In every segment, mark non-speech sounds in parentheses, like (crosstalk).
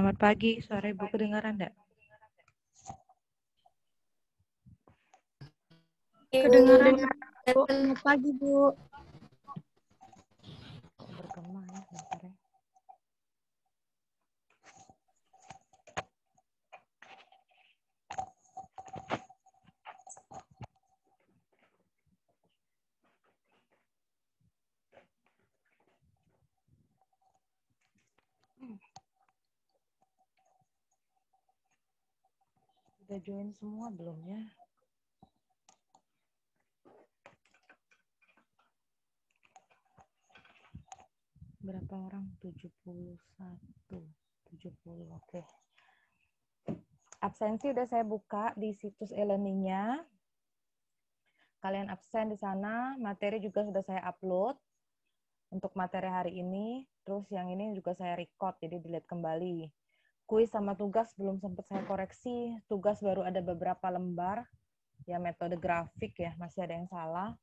Selamat pagi, suara Ibu kedengaran enggak? Kedengaran. Selamat pagi, Bu. Udah join semua belum ya? Berapa orang? 71. 70. Oke. Okay. Absensi udah saya buka di situs e nya Kalian absen di sana, materi juga sudah saya upload untuk materi hari ini. Terus yang ini juga saya record, jadi dilihat kembali kuis sama tugas belum sempat saya koreksi. Tugas baru ada beberapa lembar. Ya, metode grafik ya, masih ada yang salah.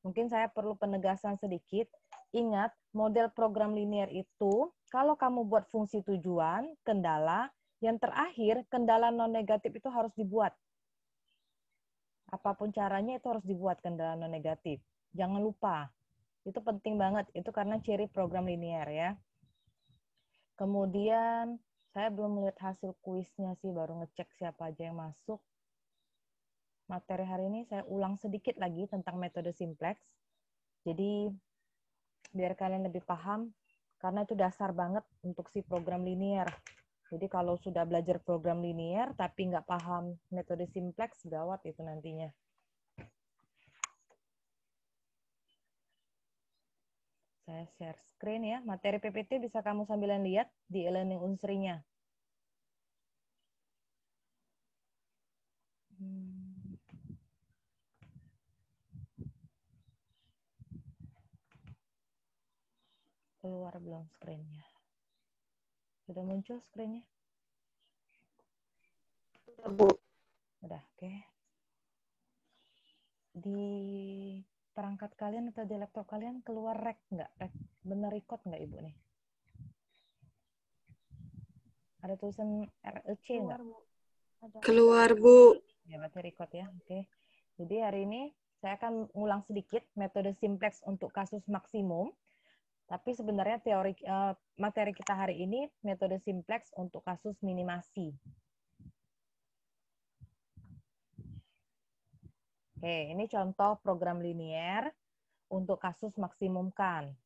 Mungkin saya perlu penegasan sedikit. Ingat, model program linear itu, kalau kamu buat fungsi tujuan, kendala, yang terakhir, kendala non-negatif itu harus dibuat. Apapun caranya itu harus dibuat kendala non-negatif. Jangan lupa. Itu penting banget. Itu karena ciri program linear ya. Kemudian saya belum melihat hasil kuisnya sih, baru ngecek siapa aja yang masuk. Materi hari ini saya ulang sedikit lagi tentang metode simplex. Jadi biar kalian lebih paham, karena itu dasar banget untuk si program linear. Jadi kalau sudah belajar program linear tapi nggak paham metode simplex, gawat itu nantinya. Saya share screen ya. Materi PPT bisa kamu sambilan lihat di e-learning unsrinya. Hmm. Keluar belum screennya? Sudah muncul screennya? Bu. Udah, oke. Okay. Di perangkat kalian atau di laptop kalian keluar rek nggak? Rek bener record nggak ibu nih? Ada tulisan REC nggak? Keluar bu. Ya berarti record ya, oke. Okay. Jadi hari ini saya akan ngulang sedikit metode simplex untuk kasus maksimum. Tapi sebenarnya teori eh, materi kita hari ini metode simplex untuk kasus minimasi. Oke, ini contoh program linier untuk kasus maksimumkan.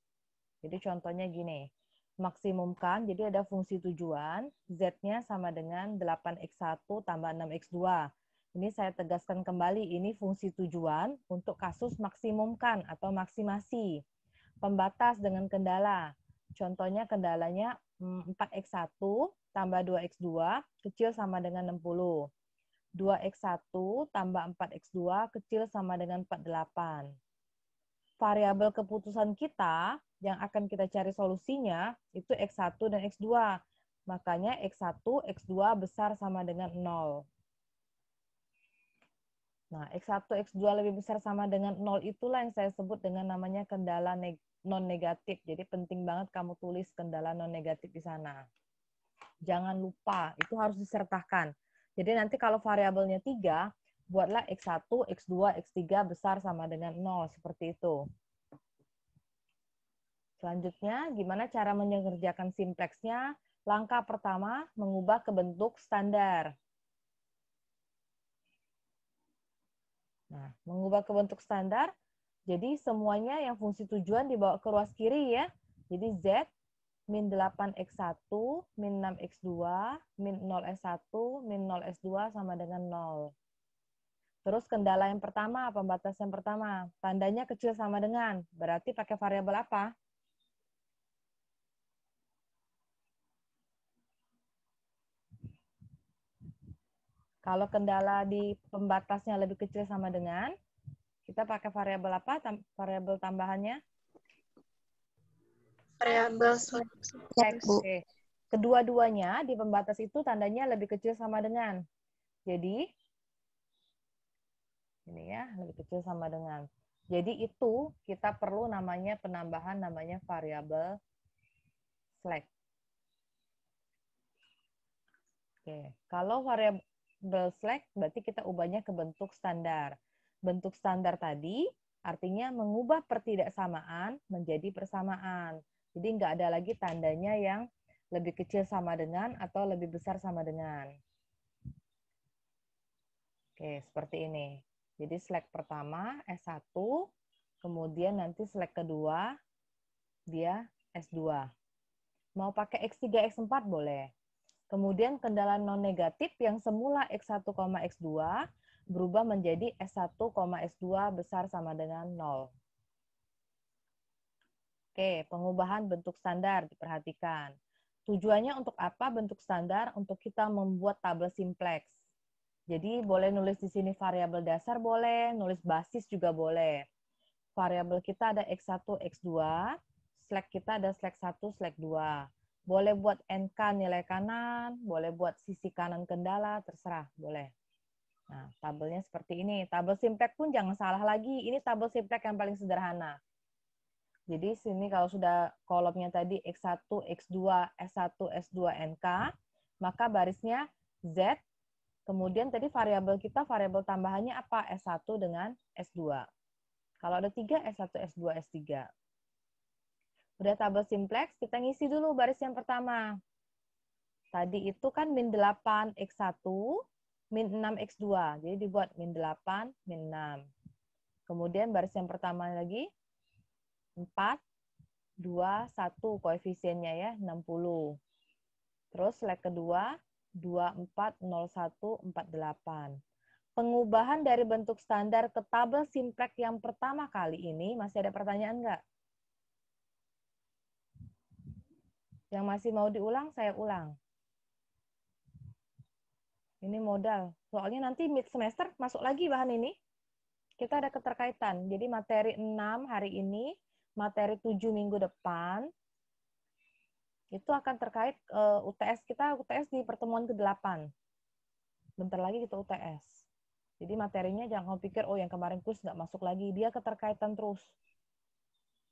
Jadi contohnya gini, maksimumkan, jadi ada fungsi tujuan, Z-nya sama dengan 8X1 tambah 6X2. Ini saya tegaskan kembali, ini fungsi tujuan untuk kasus maksimumkan atau maksimasi. Pembatas dengan kendala. Contohnya kendalanya 4X1 mm, tambah 2X2 kecil sama dengan 60. 2X1 tambah 4X2 kecil sama dengan 48. Variabel keputusan kita yang akan kita cari solusinya itu X1 dan X2. Makanya X1, X2 besar sama dengan 0. Nah, X1, X2 lebih besar sama dengan 0 itulah yang saya sebut dengan namanya kendala non-negatif. Jadi penting banget kamu tulis kendala non-negatif di sana. Jangan lupa, itu harus disertakan. Jadi nanti kalau variabelnya tiga, buatlah X1, X2, X3 besar sama dengan 0, seperti itu. Selanjutnya, gimana cara mengerjakan Simplexnya? Langkah pertama, mengubah ke bentuk standar. Nah, mengubah ke bentuk standar, jadi semuanya yang fungsi tujuan dibawa ke ruas kiri ya. Jadi Z min 8x1, min 6x2, min 0x1, min 0x2 sama dengan 0. Terus kendala yang pertama, pembatas yang pertama, tandanya kecil sama dengan, berarti pakai variabel apa? Kalau kendala di pembatasnya lebih kecil sama dengan, kita pakai variabel apa? variabel tambahannya? variabel x Bu. Kedua-duanya di pembatas itu tandanya lebih kecil sama dengan. Jadi, ini ya, lebih kecil sama dengan. Jadi itu kita perlu namanya penambahan namanya variabel slack. Oke, kalau variabel slack berarti kita ubahnya ke bentuk standar. Bentuk standar tadi artinya mengubah pertidaksamaan menjadi persamaan. Jadi nggak ada lagi tandanya yang lebih kecil sama dengan atau lebih besar sama dengan. Oke, seperti ini. Jadi selek pertama S1, kemudian nanti selek kedua dia S2. Mau pakai X3, X4 boleh. Kemudian kendala non negatif yang semula X1, X2 berubah menjadi S1, X2 besar sama dengan 0. Oke, pengubahan bentuk standar diperhatikan. Tujuannya untuk apa bentuk standar? Untuk kita membuat tabel simplex. Jadi boleh nulis di sini variabel dasar boleh, nulis basis juga boleh. Variabel kita ada X1, X2, slack kita ada slack 1, slack 2. Boleh buat NK nilai kanan, boleh buat sisi kanan kendala, terserah, boleh. Nah, tabelnya seperti ini. Tabel simplex pun jangan salah lagi. Ini tabel simplex yang paling sederhana. Jadi sini kalau sudah kolomnya tadi X1, X2, S1, S2, NK, maka barisnya Z. Kemudian tadi variabel kita, variabel tambahannya apa? S1 dengan S2. Kalau ada 3, S1, S2, S3. Udah tabel simplex, kita ngisi dulu baris yang pertama. Tadi itu kan min 8 X1, min 6 X2. Jadi dibuat min 8, min 6. Kemudian baris yang pertama lagi, 4, 2, 1 koefisiennya ya, 60. Terus leg kedua, 2, 4, 0, 1, 4, 8. Pengubahan dari bentuk standar ke tabel simplek yang pertama kali ini, masih ada pertanyaan nggak? Yang masih mau diulang, saya ulang. Ini modal. Soalnya nanti mid semester masuk lagi bahan ini. Kita ada keterkaitan. Jadi materi 6 hari ini materi tujuh minggu depan itu akan terkait uh, eh, UTS kita UTS di pertemuan ke-8. Bentar lagi kita UTS. Jadi materinya jangan kamu pikir oh yang kemarin kus nggak masuk lagi, dia keterkaitan terus.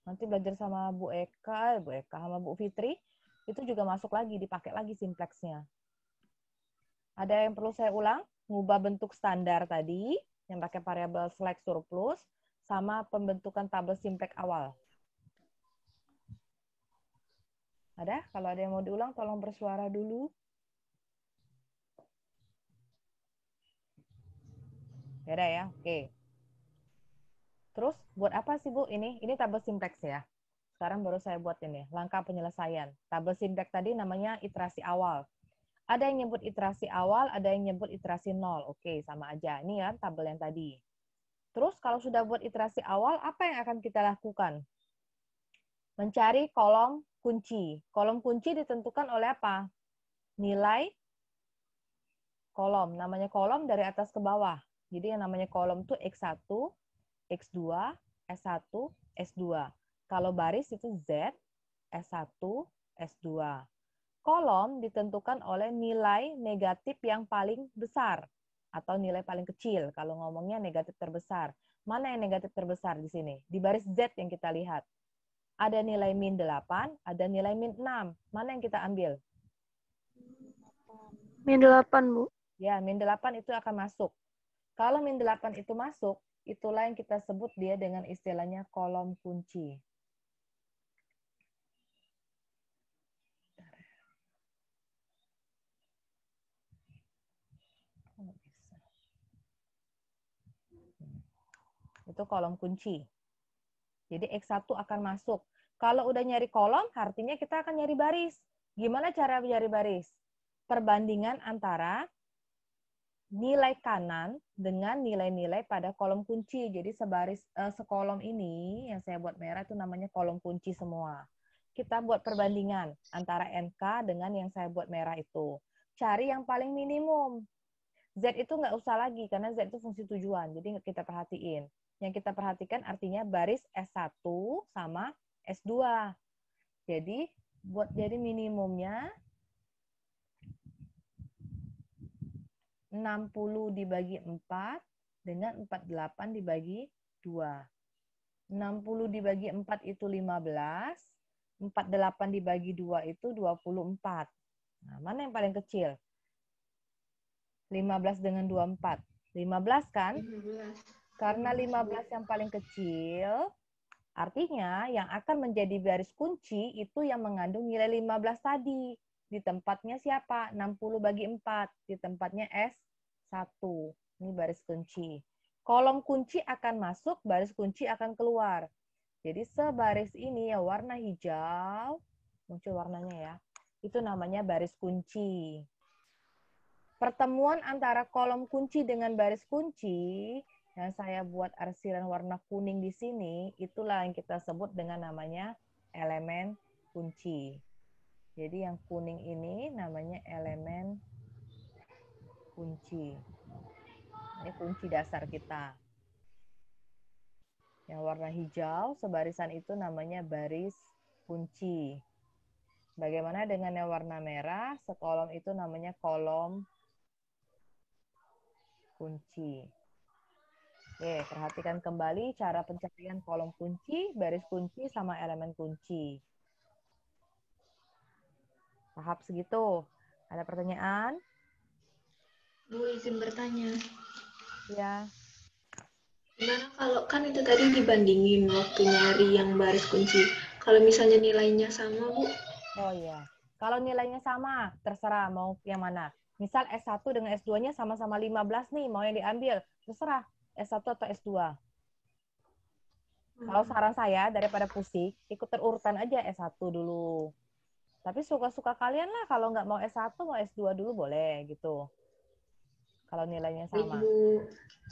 Nanti belajar sama Bu Eka, eh, Bu Eka sama Bu Fitri itu juga masuk lagi, dipakai lagi simplexnya. Ada yang perlu saya ulang? Ngubah bentuk standar tadi yang pakai variabel select surplus sama pembentukan tabel simplex awal. Ada? Kalau ada yang mau diulang, tolong bersuara dulu. Ya ada ya, oke. Terus buat apa sih Bu ini? Ini tabel simplex ya. Sekarang baru saya buat ini, ya, langkah penyelesaian. Tabel simplex tadi namanya iterasi awal. Ada yang nyebut iterasi awal, ada yang nyebut iterasi nol. Oke, sama aja. Ini kan tabel yang tadi. Terus kalau sudah buat iterasi awal, apa yang akan kita lakukan? Mencari kolom kunci. Kolom kunci ditentukan oleh apa? Nilai kolom. Namanya kolom dari atas ke bawah. Jadi yang namanya kolom itu X1, X2, S1, S2. Kalau baris itu Z, S1, S2. Kolom ditentukan oleh nilai negatif yang paling besar atau nilai paling kecil. Kalau ngomongnya negatif terbesar. Mana yang negatif terbesar di sini? Di baris Z yang kita lihat ada nilai min 8, ada nilai min 6. Mana yang kita ambil? Min 8, Bu. Ya, min 8 itu akan masuk. Kalau min 8 itu masuk, itulah yang kita sebut dia dengan istilahnya kolom kunci. Itu kolom kunci. Jadi X1 akan masuk. Kalau udah nyari kolom, artinya kita akan nyari baris. Gimana cara mencari baris? Perbandingan antara nilai kanan dengan nilai-nilai pada kolom kunci. Jadi sebaris eh, sekolom ini yang saya buat merah itu namanya kolom kunci semua. Kita buat perbandingan antara NK dengan yang saya buat merah itu. Cari yang paling minimum. Z itu nggak usah lagi karena Z itu fungsi tujuan, jadi kita perhatiin yang kita perhatikan artinya baris S1 sama S2. Jadi buat jadi minimumnya 60 dibagi 4 dengan 48 dibagi 2. 60 dibagi 4 itu 15, 48 dibagi 2 itu 24. Nah, mana yang paling kecil? 15 dengan 24. 15 kan? 15. Karena 15 yang paling kecil, artinya yang akan menjadi baris kunci itu yang mengandung nilai 15 tadi. Di tempatnya siapa? 60 bagi 4. Di tempatnya S1. Ini baris kunci. Kolom kunci akan masuk, baris kunci akan keluar. Jadi sebaris ini ya warna hijau, muncul warnanya ya. Itu namanya baris kunci. Pertemuan antara kolom kunci dengan baris kunci yang saya buat arsiran warna kuning di sini, itulah yang kita sebut dengan namanya elemen kunci. Jadi yang kuning ini namanya elemen kunci. Ini kunci dasar kita. Yang warna hijau sebarisan itu namanya baris kunci. Bagaimana dengan yang warna merah? Sekolom itu namanya kolom kunci. Oke, perhatikan kembali cara pencarian kolom kunci, baris kunci, sama elemen kunci. Tahap segitu. Ada pertanyaan? Bu, izin bertanya. Ya. Gimana kalau kan itu tadi dibandingin waktu nyari yang baris kunci. Kalau misalnya nilainya sama, Bu? Oh iya. Kalau nilainya sama, terserah mau yang mana. Misal S1 dengan S2-nya sama-sama 15 nih, mau yang diambil. Terserah, S1 atau S2. Hmm. Kalau saran saya daripada pusing, ikut terurutan aja S1 dulu. Tapi suka-suka kalian lah kalau nggak mau S1 mau S2 dulu boleh gitu. Kalau nilainya sama. Ibu,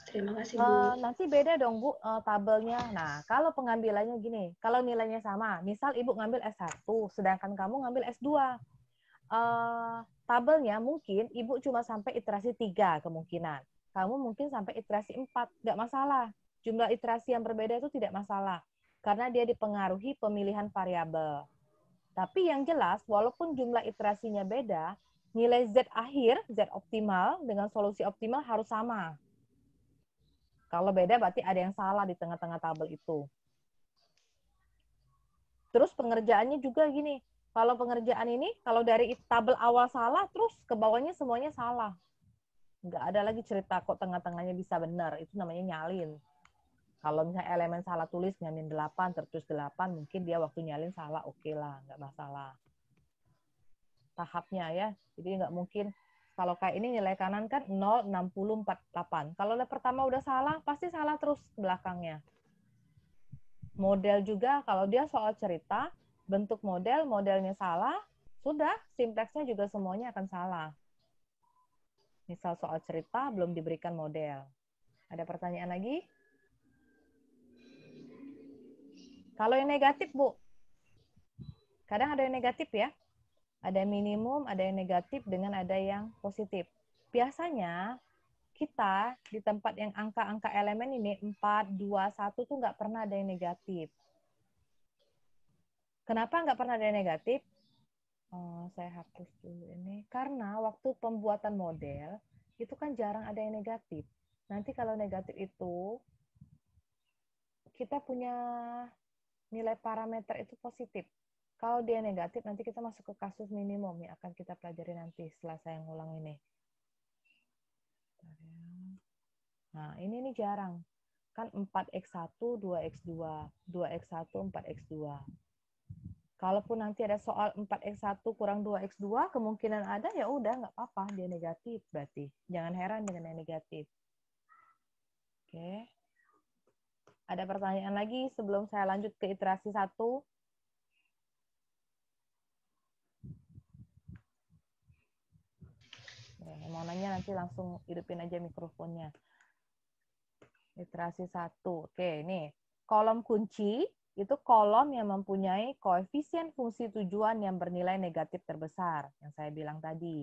terima kasih Bu. Uh, nanti beda dong Bu uh, tabelnya. Nah, kalau pengambilannya gini, kalau nilainya sama, misal Ibu ngambil S1 sedangkan kamu ngambil S2. Uh, eh, tabelnya mungkin Ibu cuma sampai iterasi 3 kemungkinan kamu mungkin sampai iterasi 4, nggak masalah. Jumlah iterasi yang berbeda itu tidak masalah, karena dia dipengaruhi pemilihan variabel. Tapi yang jelas, walaupun jumlah iterasinya beda, nilai Z akhir, Z optimal dengan solusi optimal harus sama. Kalau beda berarti ada yang salah di tengah-tengah tabel itu. Terus pengerjaannya juga gini, kalau pengerjaan ini, kalau dari tabel awal salah, terus ke bawahnya semuanya salah nggak ada lagi cerita kok tengah-tengahnya bisa benar itu namanya nyalin kalau misalnya elemen salah tulis nyalin delapan tertulis delapan mungkin dia waktu nyalin salah oke okay lah nggak masalah tahapnya ya jadi nggak mungkin kalau kayak ini nilai kanan kan 0, 60, 48. Kalau pertama udah salah, pasti salah terus belakangnya. Model juga, kalau dia soal cerita, bentuk model, modelnya salah, sudah, simplexnya juga semuanya akan salah. Misal soal cerita belum diberikan model. Ada pertanyaan lagi? Kalau yang negatif, Bu. Kadang ada yang negatif ya. Ada yang minimum, ada yang negatif dengan ada yang positif. Biasanya kita di tempat yang angka-angka elemen ini 4, 2, 1 tuh nggak pernah ada yang negatif. Kenapa nggak pernah ada yang negatif? Eh, saya hapus dulu ini karena waktu pembuatan model itu kan jarang ada yang negatif. Nanti kalau negatif itu kita punya nilai parameter itu positif. Kalau dia negatif, nanti kita masuk ke kasus minimum yang akan kita pelajari nanti setelah saya ngulang ini. Nah, ini nih jarang. Kan 4x1, 2x2, 2x1, 4x2. Kalaupun nanti ada soal 4x1 kurang 2x2, kemungkinan ada ya udah nggak apa-apa, dia negatif berarti. Jangan heran dengan yang negatif. Oke. Ada pertanyaan lagi sebelum saya lanjut ke iterasi satu. Oke, mau nanya nanti langsung hidupin aja mikrofonnya. Iterasi satu. Oke, ini kolom kunci itu kolom yang mempunyai koefisien fungsi tujuan yang bernilai negatif terbesar, yang saya bilang tadi.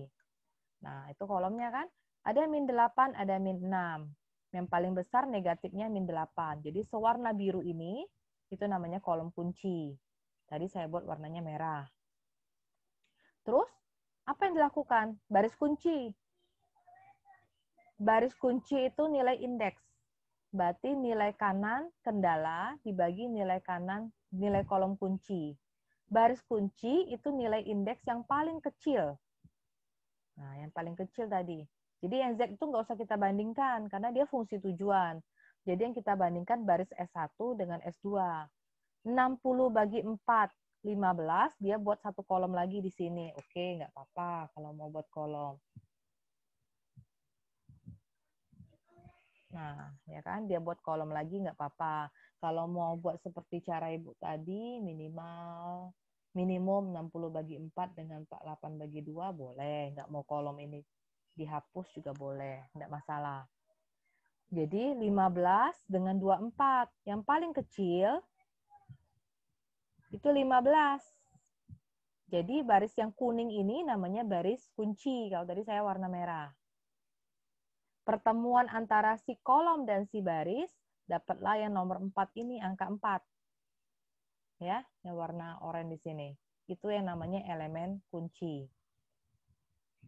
Nah, itu kolomnya kan, ada min 8, ada min 6. Yang paling besar negatifnya min 8. Jadi sewarna biru ini, itu namanya kolom kunci. Tadi saya buat warnanya merah. Terus, apa yang dilakukan? Baris kunci. Baris kunci itu nilai indeks berarti nilai kanan kendala dibagi nilai kanan nilai kolom kunci. Baris kunci itu nilai indeks yang paling kecil. Nah, yang paling kecil tadi. Jadi yang Z itu nggak usah kita bandingkan karena dia fungsi tujuan. Jadi yang kita bandingkan baris S1 dengan S2. 60 bagi 4, 15, dia buat satu kolom lagi di sini. Oke, nggak apa-apa kalau mau buat kolom. Nah, ya kan dia buat kolom lagi nggak apa-apa. Kalau mau buat seperti cara Ibu tadi minimal minimum 60 bagi 4 dengan 48 bagi 2 boleh. Nggak mau kolom ini dihapus juga boleh, nggak masalah. Jadi 15 dengan 24. Yang paling kecil itu 15. Jadi baris yang kuning ini namanya baris kunci. Kalau tadi saya warna merah. Pertemuan antara si kolom dan si baris, dapatlah yang nomor 4 ini, angka 4. Ya, yang warna oranye di sini. Itu yang namanya elemen kunci.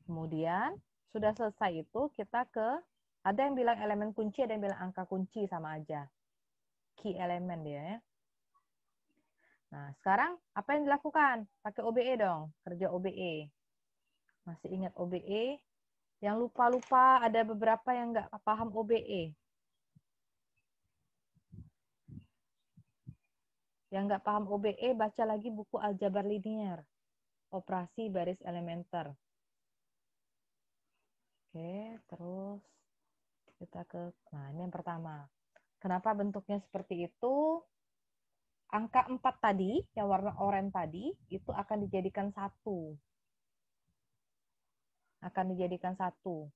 Kemudian, sudah selesai itu, kita ke, ada yang bilang elemen kunci, ada yang bilang angka kunci, sama aja. Key elemen dia ya. Nah, sekarang apa yang dilakukan? Pakai OBE dong, kerja OBE. Masih ingat OBE? Yang lupa-lupa ada beberapa yang nggak paham OBE. Yang nggak paham OBE, baca lagi buku aljabar linear. Operasi baris elementer. Oke, terus kita ke, nah ini yang pertama. Kenapa bentuknya seperti itu? Angka 4 tadi, yang warna oranye tadi, itu akan dijadikan satu akan dijadikan satu.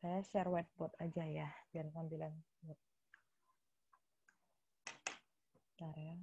Saya share whiteboard aja ya, jangan sambilan. Bentar ya.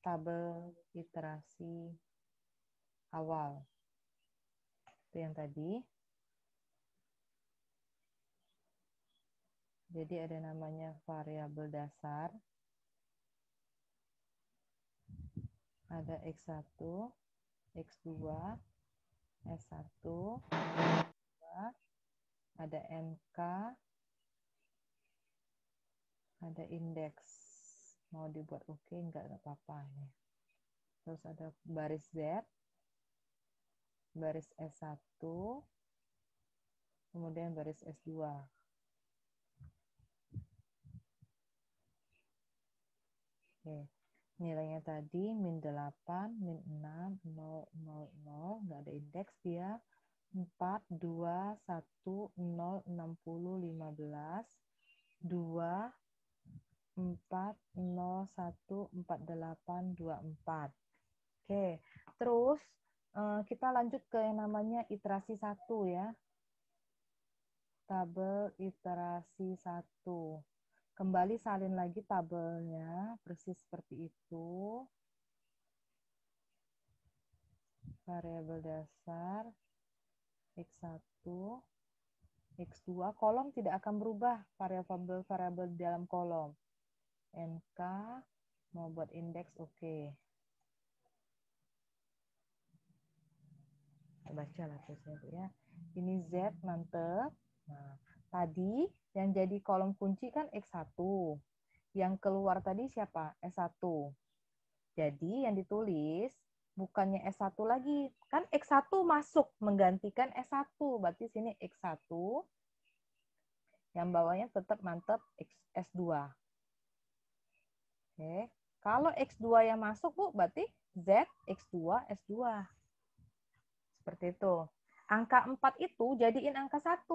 Tabel iterasi awal. Itu yang tadi. Jadi ada namanya variabel dasar. Ada X1, X2, S1, 2, ada MK, ada indeks mau dibuat oke okay, nggak nggak apa-apa ya. terus ada baris Z baris S1 kemudian baris S2 Oke. Nilainya tadi min 8, min 6, 0, 0, 0. Nggak ada indeks dia. 4, 2, 1, 0, 60, 15. 2, 4014824. Oke, terus eh, kita lanjut ke yang namanya iterasi 1 ya. Tabel iterasi 1. Kembali salin lagi tabelnya, persis seperti itu. Variabel dasar X1, X2, kolom tidak akan berubah variabel variabel di dalam kolom NK mau buat indeks oke. Okay. Baca lah terusnya ya. Ini Z mantep. Nah, tadi yang jadi kolom kunci kan X1. Yang keluar tadi siapa? S1. Jadi yang ditulis bukannya S1 lagi. Kan X1 masuk menggantikan S1. Berarti sini X1 yang bawahnya tetap mantep S2. Oke. Kalau X2 yang masuk, Bu, berarti Z, X2, S2. Seperti itu. Angka 4 itu jadiin angka 1.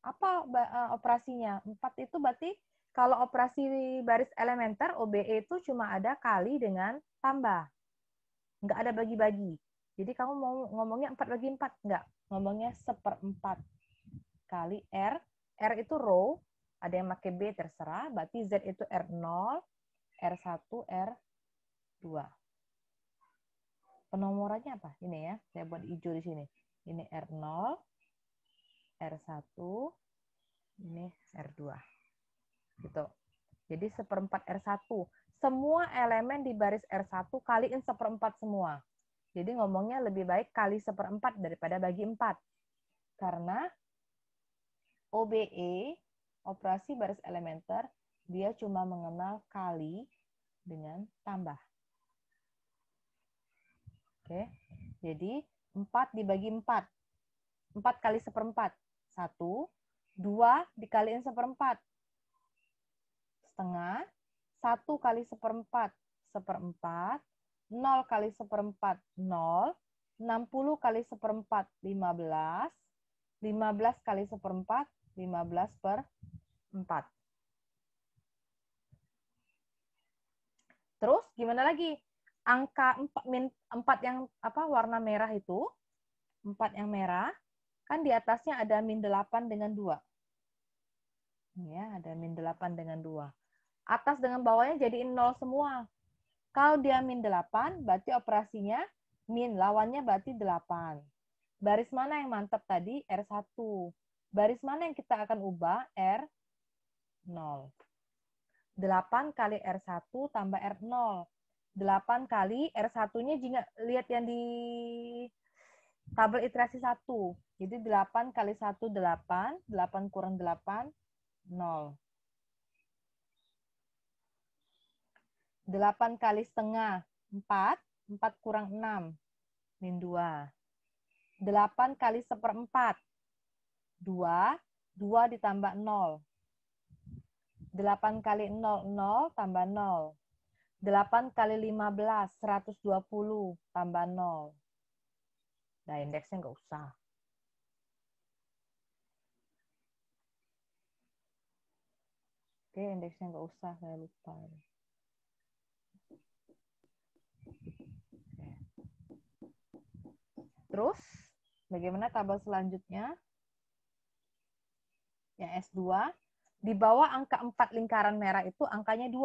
Apa e, operasinya? 4 itu berarti kalau operasi baris elementer, OBE itu cuma ada kali dengan tambah. Nggak ada bagi-bagi. Jadi kamu mau ngomongnya 4 bagi 4? Nggak. Ngomongnya seperempat kali R. R itu row, ada yang pakai B terserah, berarti Z itu R0, R1, R2. Penomorannya apa? Ini ya, saya buat hijau di sini. Ini R0, R1, ini R2. Gitu. Jadi seperempat R1. Semua elemen di baris R1 kaliin seperempat semua. Jadi ngomongnya lebih baik kali seperempat daripada bagi empat. Karena OBE, operasi baris elementer, dia cuma mengenal kali dengan tambah. Oke, jadi 4 dibagi 4. 4 kali seperempat. 1, 2 dikaliin seperempat. Setengah, 1 kali seperempat, seperempat. 0 kali seperempat, 0. 60 kali seperempat, 15. 15 kali seperempat, 15 per 4. Terus gimana lagi? Angka 4, min, 4 yang apa warna merah itu, 4 yang merah, kan di atasnya ada min 8 dengan 2. Ya, ada min 8 dengan 2. Atas dengan bawahnya jadi 0 semua. Kalau dia min 8, berarti operasinya min, lawannya berarti 8. Baris mana yang mantap tadi? R1. Baris mana yang kita akan ubah? R0. 8 kali R1 tambah R0. 8 kali R1-nya jika lihat yang di tabel iterasi 1. Jadi 8 kali 1, 8. 8 kurang 8, 0. 8 kali setengah, 4. 4 kurang 6, min 2. 8 kali seperempat, 2. 2 ditambah 0, 8 kali 0, 0 tambah 0. 8 kali 15, 120 tambah 0. Nah, indeksnya nggak usah. Oke, indeksnya nggak usah, saya lupa. Terus, bagaimana tabel selanjutnya? Yang S2, di bawah angka 4 lingkaran merah itu angkanya 2.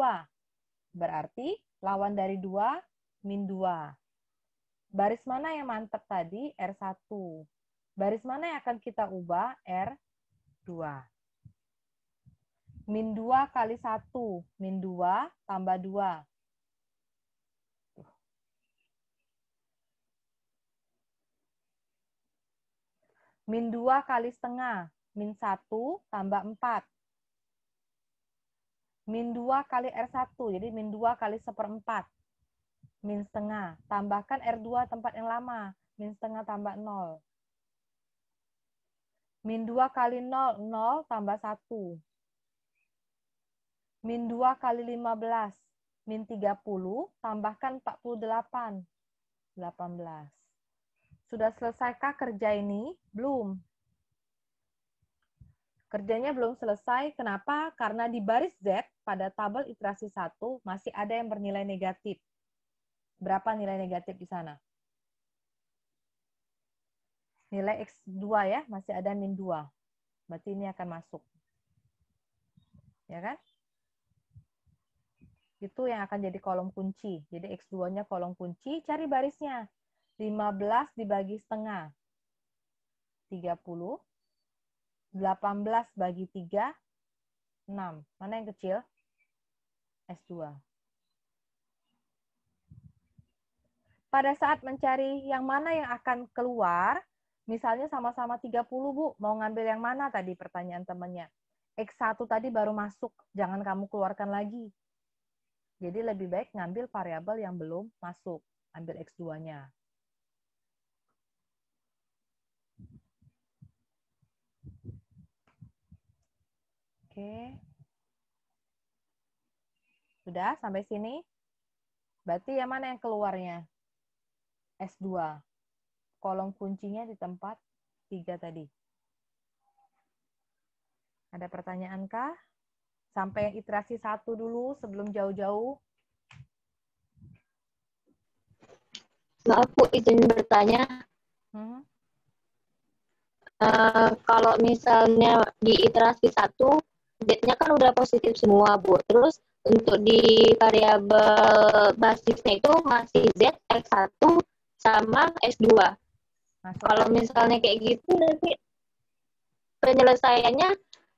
Berarti lawan dari 2 min 2. Baris mana yang mantap tadi? R1. Baris mana yang akan kita ubah? R2. Min 2 kali 1. Min 2 tambah 2. Min 2 kali setengah. Min 1 tambah 4 min 2 kali R1, jadi min 2 kali seperempat, min setengah. Tambahkan R2 tempat yang lama, min setengah tambah 0. Min 2 kali 0, 0 tambah 1. Min 2 kali 15, min 30, tambahkan 48, 18. Sudah selesaikah kerja ini? Belum. Kerjanya belum selesai, kenapa? Karena di baris Z pada tabel iterasi 1 masih ada yang bernilai negatif. Berapa nilai negatif di sana? Nilai X2 ya, masih ada min 2. Berarti ini akan masuk. Ya kan? Itu yang akan jadi kolom kunci. Jadi X2-nya kolom kunci, cari barisnya. 15 dibagi setengah. 30 18 bagi 3, 6. Mana yang kecil? S2. Pada saat mencari yang mana yang akan keluar, misalnya sama-sama 30, Bu, mau ngambil yang mana tadi pertanyaan temannya? X1 tadi baru masuk, jangan kamu keluarkan lagi. Jadi lebih baik ngambil variabel yang belum masuk, ambil X2-nya. Oke. Sudah sampai sini? Berarti yang mana yang keluarnya? S2. Kolom kuncinya di tempat 3 tadi. Ada pertanyaan kah? Sampai iterasi satu dulu sebelum jauh-jauh. Maaf Bu, izin bertanya. Hmm? Uh, kalau misalnya di iterasi satu Z-nya kan udah positif semua, Bu. Terus untuk di variabel basisnya itu masih Z, X1, sama S2. Masuk. Kalau misalnya kayak gitu nanti penyelesaiannya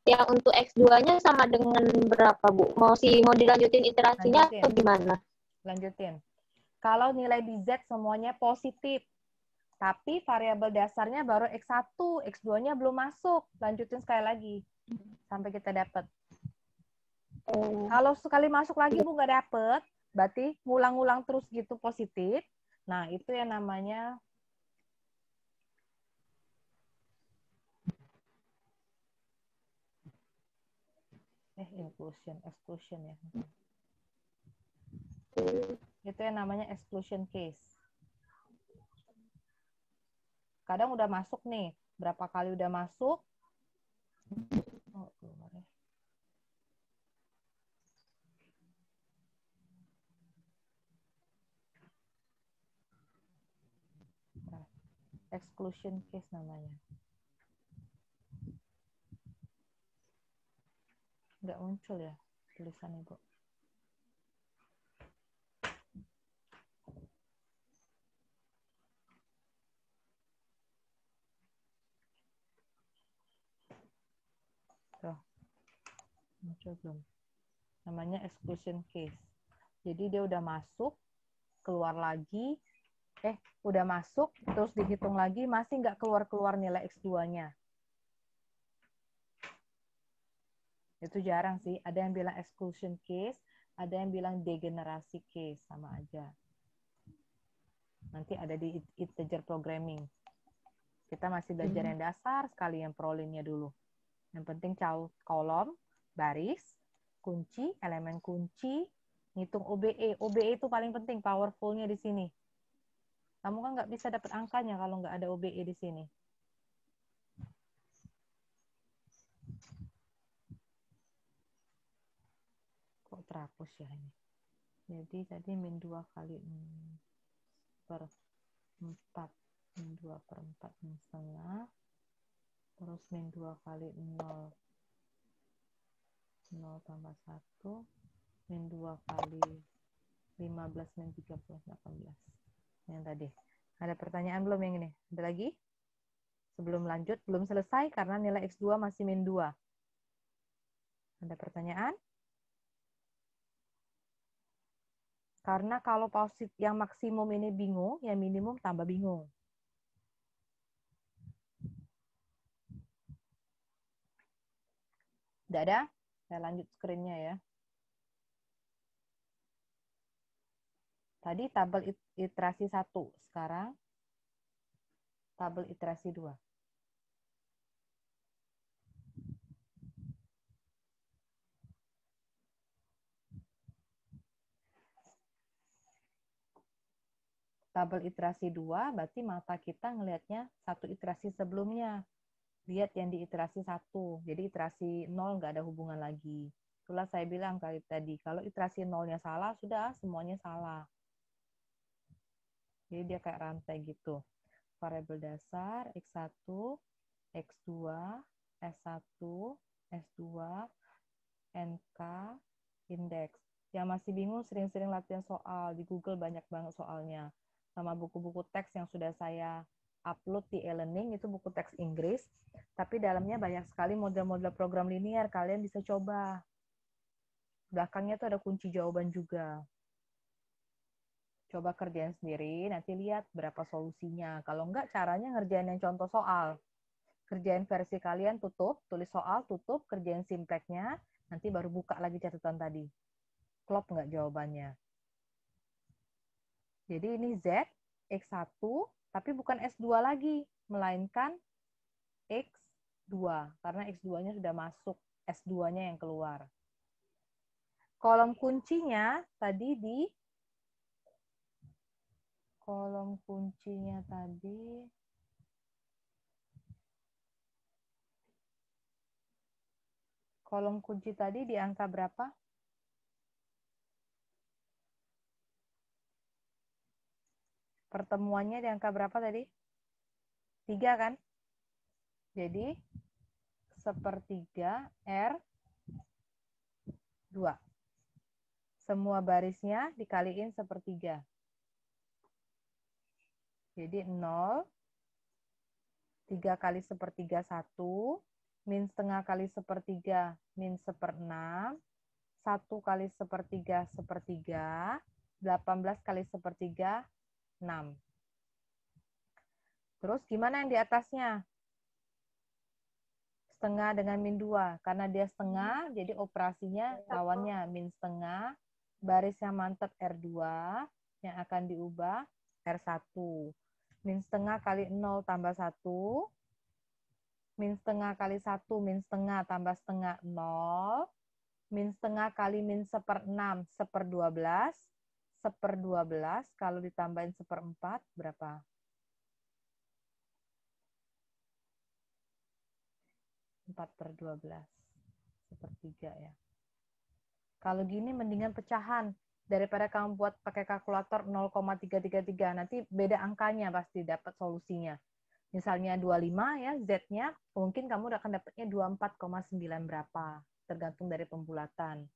yang untuk X2-nya sama dengan berapa, Bu? Mau si mau dilanjutin iterasinya lanjutin. atau gimana? Lanjutin. Kalau nilai di Z semuanya positif, tapi variabel dasarnya baru X1, X2-nya belum masuk. Lanjutin sekali lagi sampai kita dapat. Oh. Kalau sekali masuk lagi Bu nggak dapet, berarti ngulang-ngulang terus gitu positif. Nah, itu yang namanya eh inclusion, exclusion ya. Itu yang namanya exclusion case. Kadang udah masuk nih, berapa kali udah masuk, exclusion case namanya. Nggak muncul ya tulisan Ibu. Tuh, muncul belum? Namanya exclusion case. Jadi dia udah masuk, keluar lagi, eh udah masuk terus dihitung lagi masih nggak keluar keluar nilai x2-nya itu jarang sih ada yang bilang exclusion case ada yang bilang degenerasi case sama aja nanti ada di integer programming kita masih belajar yang mm-hmm. dasar sekali yang prolinnya dulu yang penting kolom baris kunci elemen kunci ngitung OBE OBE itu paling penting powerfulnya di sini kamu kan nggak bisa dapat angkanya kalau nggak ada OBE di sini. Kok terhapus ya ini? Jadi tadi min 2 kali per 4. Min 2 per 4 min setengah. Terus min 2 kali 0. 0 tambah 1. Min 2 kali 15 min 13, 18 yang tadi. Ada pertanyaan belum yang ini? Ada lagi? Sebelum lanjut, belum selesai karena nilai X2 masih min 2. Ada pertanyaan? Karena kalau positif yang maksimum ini bingung, yang minimum tambah bingung. Tidak ada? Saya lanjut screen-nya ya. Tadi tabel iterasi satu sekarang tabel iterasi dua Tabel iterasi 2 berarti mata kita ngelihatnya satu iterasi sebelumnya. Lihat yang di iterasi satu Jadi iterasi nol nggak ada hubungan lagi. Itulah saya bilang kali tadi, kalau iterasi nolnya salah, sudah semuanya salah. Jadi dia kayak rantai gitu. Variabel dasar X1, X2, S1, S2, NK, indeks. Yang masih bingung sering-sering latihan soal. Di Google banyak banget soalnya. Sama buku-buku teks yang sudah saya upload di e-learning itu buku teks Inggris, tapi dalamnya banyak sekali model-model program linear. Kalian bisa coba. Belakangnya tuh ada kunci jawaban juga coba kerjain sendiri, nanti lihat berapa solusinya. Kalau enggak, caranya ngerjain yang contoh soal. Kerjain versi kalian tutup, tulis soal, tutup, kerjain simpleknya, nanti baru buka lagi catatan tadi. Klop enggak jawabannya. Jadi ini Z, X1, tapi bukan S2 lagi, melainkan X2, karena X2-nya sudah masuk, S2-nya yang keluar. Kolom kuncinya tadi di kolom kuncinya tadi kolom kunci tadi di angka berapa? Pertemuannya di angka berapa tadi? Tiga kan? Jadi, sepertiga R 2. Semua barisnya dikaliin sepertiga. Jadi 0, 3 kali sepertiga 1, min setengah kali sepertiga min 6, 1 kali sepertiga sepertiga, 18 kali sepertiga 6. Terus gimana yang di atasnya? Setengah dengan min 2. Karena dia setengah, jadi operasinya iya, lawannya min setengah, baris yang mantap R2, yang akan diubah R1 min setengah kali 0 tambah 1, min setengah kali 1, min setengah tambah setengah 0, min setengah kali min seper 6, seper 12, seper 12, kalau ditambahin seper 4, berapa? Empat per dua belas, sepertiga ya. Kalau gini mendingan pecahan, daripada kamu buat pakai kalkulator 0,333 nanti beda angkanya pasti dapat solusinya misalnya 25 ya Z-nya mungkin kamu akan dapatnya 24,9 berapa tergantung dari pembulatan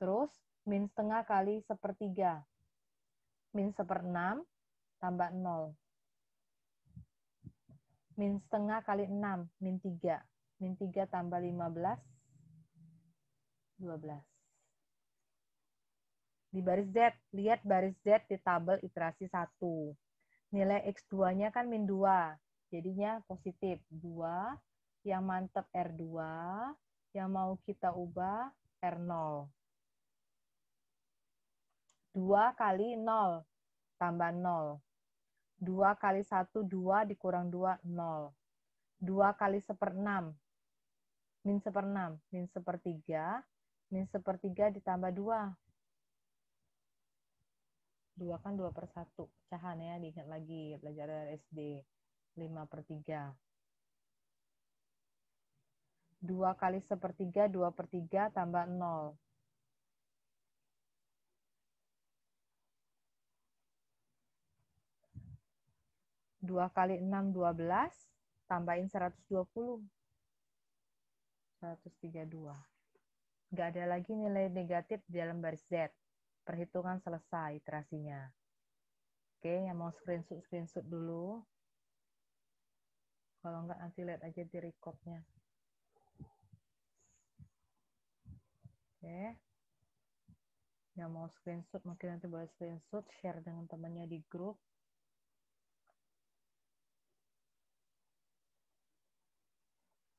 terus min setengah kali sepertiga min seperenam tambah 0 min setengah kali enam min tiga min tiga tambah 15 12 di baris Z, lihat baris Z di tabel iterasi 1. Nilai X2-nya kan min 2, jadinya positif. 2, yang mantep R2, yang mau kita ubah R0. 2 kali 0, tambah 0. 2 kali 1, 2, dikurang 2, 0. 2 kali 1 per 6, min 1 per 6, min 1 per 3, min 1 per 3 ditambah 2, dua kan dua per satu pecahan ya diingat lagi dari SD 5 per 3 2 kali sepertiga dua per 3 tambah 0 dua kali enam dua belas tambahin seratus seratus dua puluh tiga dua nggak ada lagi nilai negatif di dalam baris Z perhitungan selesai iterasinya. Oke, yang mau screenshot-screenshot dulu. Kalau enggak nanti lihat aja di recordnya. Oke. Yang mau screenshot mungkin nanti boleh screenshot, share dengan temannya di grup.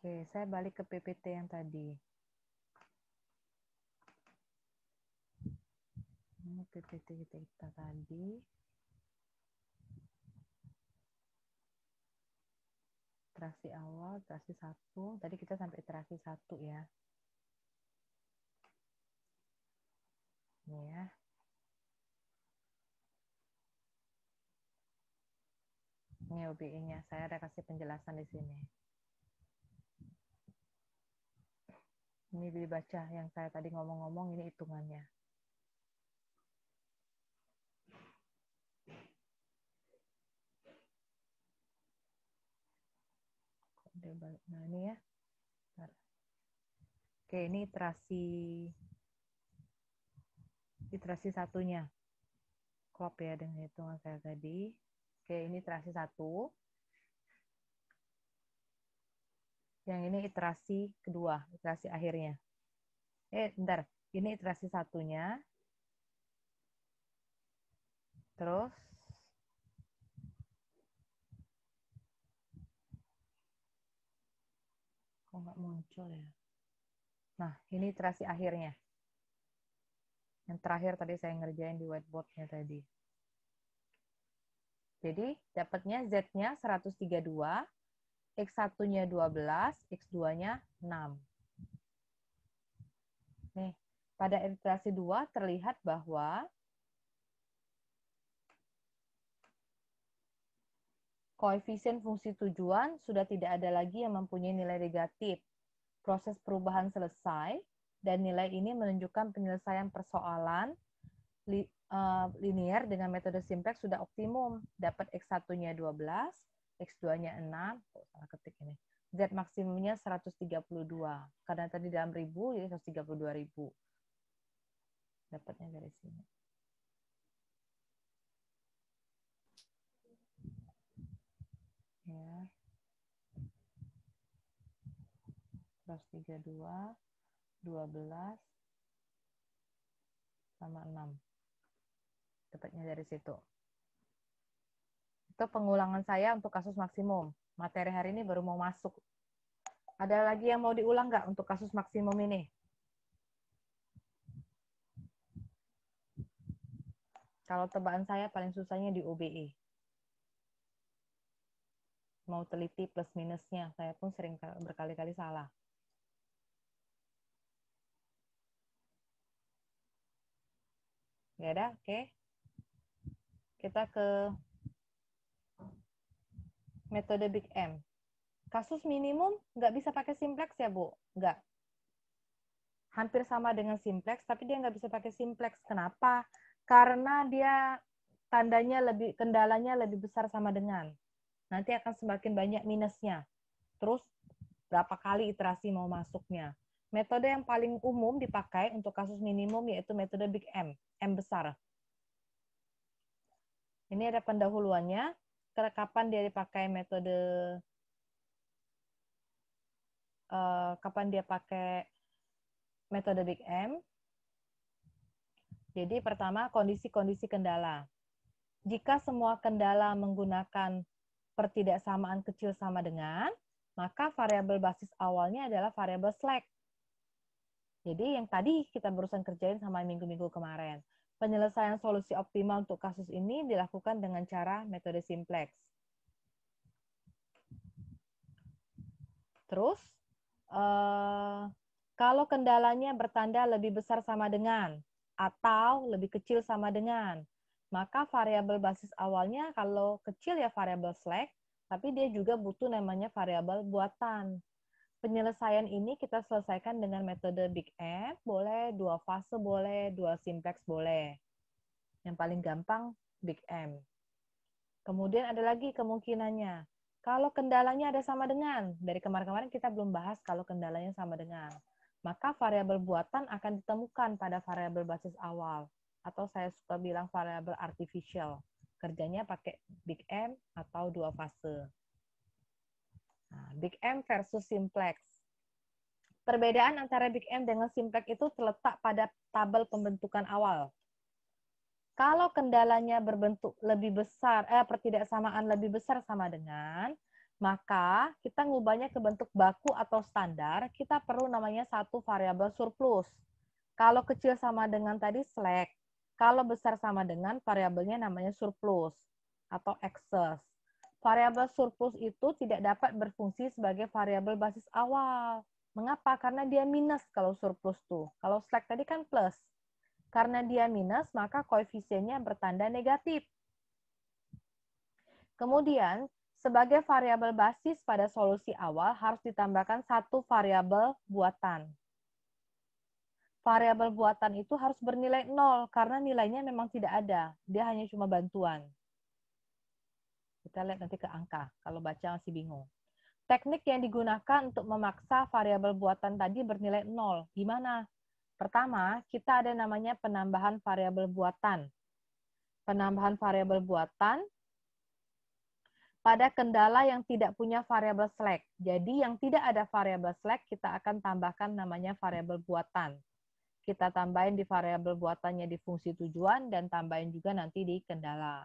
Oke, saya balik ke PPT yang tadi. ini kita tadi. Terasi awal, terasi satu. Tadi kita sampai terasi satu ya. Ini ya. Ini OBI-nya. Saya ada kasih penjelasan di sini. Ini dibaca yang saya tadi ngomong-ngomong, ini hitungannya. Udah balik. Nah, ini ya. Bentar. Oke, ini iterasi iterasi satunya. Klop ya dengan hitungan saya tadi. Oke, ini iterasi satu. Yang ini iterasi kedua, iterasi akhirnya. Eh, bentar. Ini iterasi satunya. Terus kok nggak muncul ya nah ini terasi akhirnya yang terakhir tadi saya ngerjain di whiteboardnya tadi jadi dapatnya z-nya 132 X1-nya 12, X2-nya 6. Nih, pada iterasi 2 terlihat bahwa koefisien fungsi tujuan sudah tidak ada lagi yang mempunyai nilai negatif. Proses perubahan selesai, dan nilai ini menunjukkan penyelesaian persoalan li, eh, linier dengan metode simplex sudah optimum. Dapat X1-nya 12, X2-nya 6, salah ketik ini. Z maksimumnya 132. Karena tadi dalam ribu, jadi 132 ribu. Dapatnya dari sini. 132, 12, sama 6. Dapatnya dari situ. Itu pengulangan saya untuk kasus maksimum. Materi hari ini baru mau masuk. Ada lagi yang mau diulang nggak untuk kasus maksimum ini? Kalau tebakan saya paling susahnya di UBI. Mau teliti plus minusnya, saya pun sering berkali-kali salah. Nggak ya ada? Oke. Okay. Kita ke metode Big M. Kasus minimum nggak bisa pakai simplex ya, Bu? Nggak. Hampir sama dengan simplex, tapi dia nggak bisa pakai simplex. Kenapa? Karena dia tandanya lebih, kendalanya lebih besar sama dengan. Nanti akan semakin banyak minusnya. Terus berapa kali iterasi mau masuknya. Metode yang paling umum dipakai untuk kasus minimum yaitu metode Big M, M besar. Ini ada pendahuluannya, kapan dia dipakai metode eh, kapan dia pakai metode Big M. Jadi pertama kondisi-kondisi kendala. Jika semua kendala menggunakan pertidaksamaan kecil sama dengan, maka variabel basis awalnya adalah variabel slack jadi yang tadi kita barusan kerjain sama minggu-minggu kemarin. Penyelesaian solusi optimal untuk kasus ini dilakukan dengan cara metode simplex. Terus, eh, kalau kendalanya bertanda lebih besar sama dengan atau lebih kecil sama dengan, maka variabel basis awalnya kalau kecil ya variabel slack, tapi dia juga butuh namanya variabel buatan penyelesaian ini kita selesaikan dengan metode Big M, boleh dua fase, boleh dua simplex, boleh. Yang paling gampang Big M. Kemudian ada lagi kemungkinannya. Kalau kendalanya ada sama dengan, dari kemarin-kemarin kita belum bahas kalau kendalanya sama dengan, maka variabel buatan akan ditemukan pada variabel basis awal atau saya suka bilang variabel artificial. Kerjanya pakai Big M atau dua fase. Nah, big M versus simplex. Perbedaan antara big M dengan simplex itu terletak pada tabel pembentukan awal. Kalau kendalanya berbentuk lebih besar, eh pertidaksamaan lebih besar sama dengan, maka kita ngubahnya ke bentuk baku atau standar, kita perlu namanya satu variabel surplus. Kalau kecil sama dengan tadi slack, kalau besar sama dengan variabelnya namanya surplus atau excess variabel surplus itu tidak dapat berfungsi sebagai variabel basis awal. Mengapa? Karena dia minus kalau surplus tuh. Kalau slack tadi kan plus. Karena dia minus, maka koefisiennya bertanda negatif. Kemudian, sebagai variabel basis pada solusi awal harus ditambahkan satu variabel buatan. Variabel buatan itu harus bernilai nol karena nilainya memang tidak ada. Dia hanya cuma bantuan. Kita lihat nanti ke angka, kalau baca masih bingung. Teknik yang digunakan untuk memaksa variabel buatan tadi bernilai 0. Gimana? Pertama, kita ada namanya penambahan variabel buatan. Penambahan variabel buatan pada kendala yang tidak punya variabel select. Jadi yang tidak ada variabel select kita akan tambahkan namanya variabel buatan. Kita tambahin di variabel buatannya di fungsi tujuan dan tambahin juga nanti di kendala.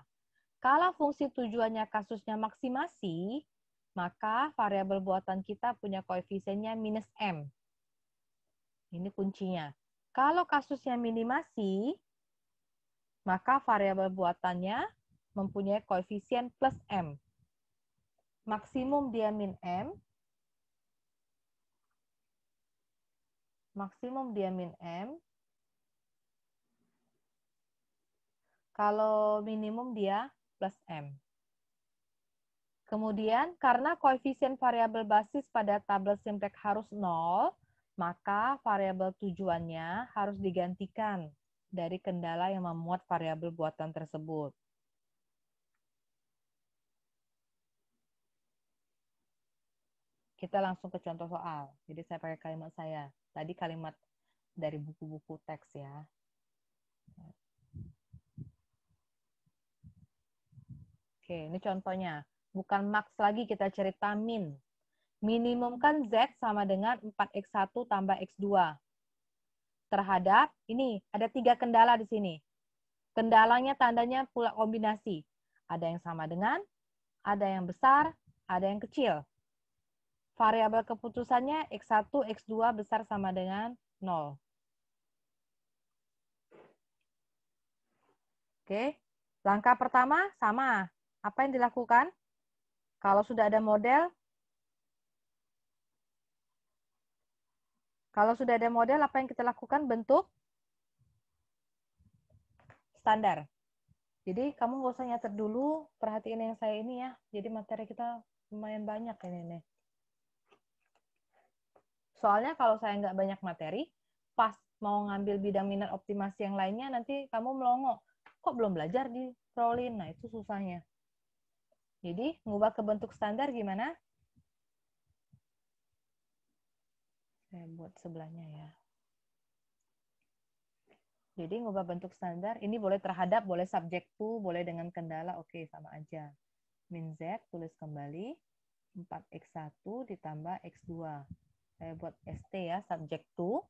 Kalau fungsi tujuannya kasusnya maksimasi, maka variabel buatan kita punya koefisiennya minus M. Ini kuncinya. Kalau kasusnya minimasi, maka variabel buatannya mempunyai koefisien plus M. Maksimum dia min M. Maksimum dia min M. Kalau minimum dia plus M. Kemudian, karena koefisien variabel basis pada tabel simplek harus 0, maka variabel tujuannya harus digantikan dari kendala yang memuat variabel buatan tersebut. Kita langsung ke contoh soal. Jadi saya pakai kalimat saya. Tadi kalimat dari buku-buku teks ya. Oke, ini contohnya. Bukan max lagi kita cerita min. Minimum kan Z sama dengan 4X1 tambah X2. Terhadap, ini ada tiga kendala di sini. Kendalanya tandanya pula kombinasi. Ada yang sama dengan, ada yang besar, ada yang kecil. Variabel keputusannya X1, X2 besar sama dengan 0. Oke, langkah pertama sama apa yang dilakukan? Kalau sudah ada model, kalau sudah ada model, apa yang kita lakukan? Bentuk standar. Jadi kamu nggak usah nyater dulu, perhatiin yang saya ini ya. Jadi materi kita lumayan banyak ini nih. Soalnya kalau saya nggak banyak materi, pas mau ngambil bidang minat optimasi yang lainnya, nanti kamu melongo. Kok belum belajar di Prolin? Nah, itu susahnya. Jadi, mengubah ke bentuk standar gimana? Saya buat sebelahnya ya. Jadi, mengubah bentuk standar, ini boleh terhadap, boleh subjek to, boleh dengan kendala, oke, sama aja. Min Z, tulis kembali. 4X1 ditambah X2. Saya buat ST ya, subjek to.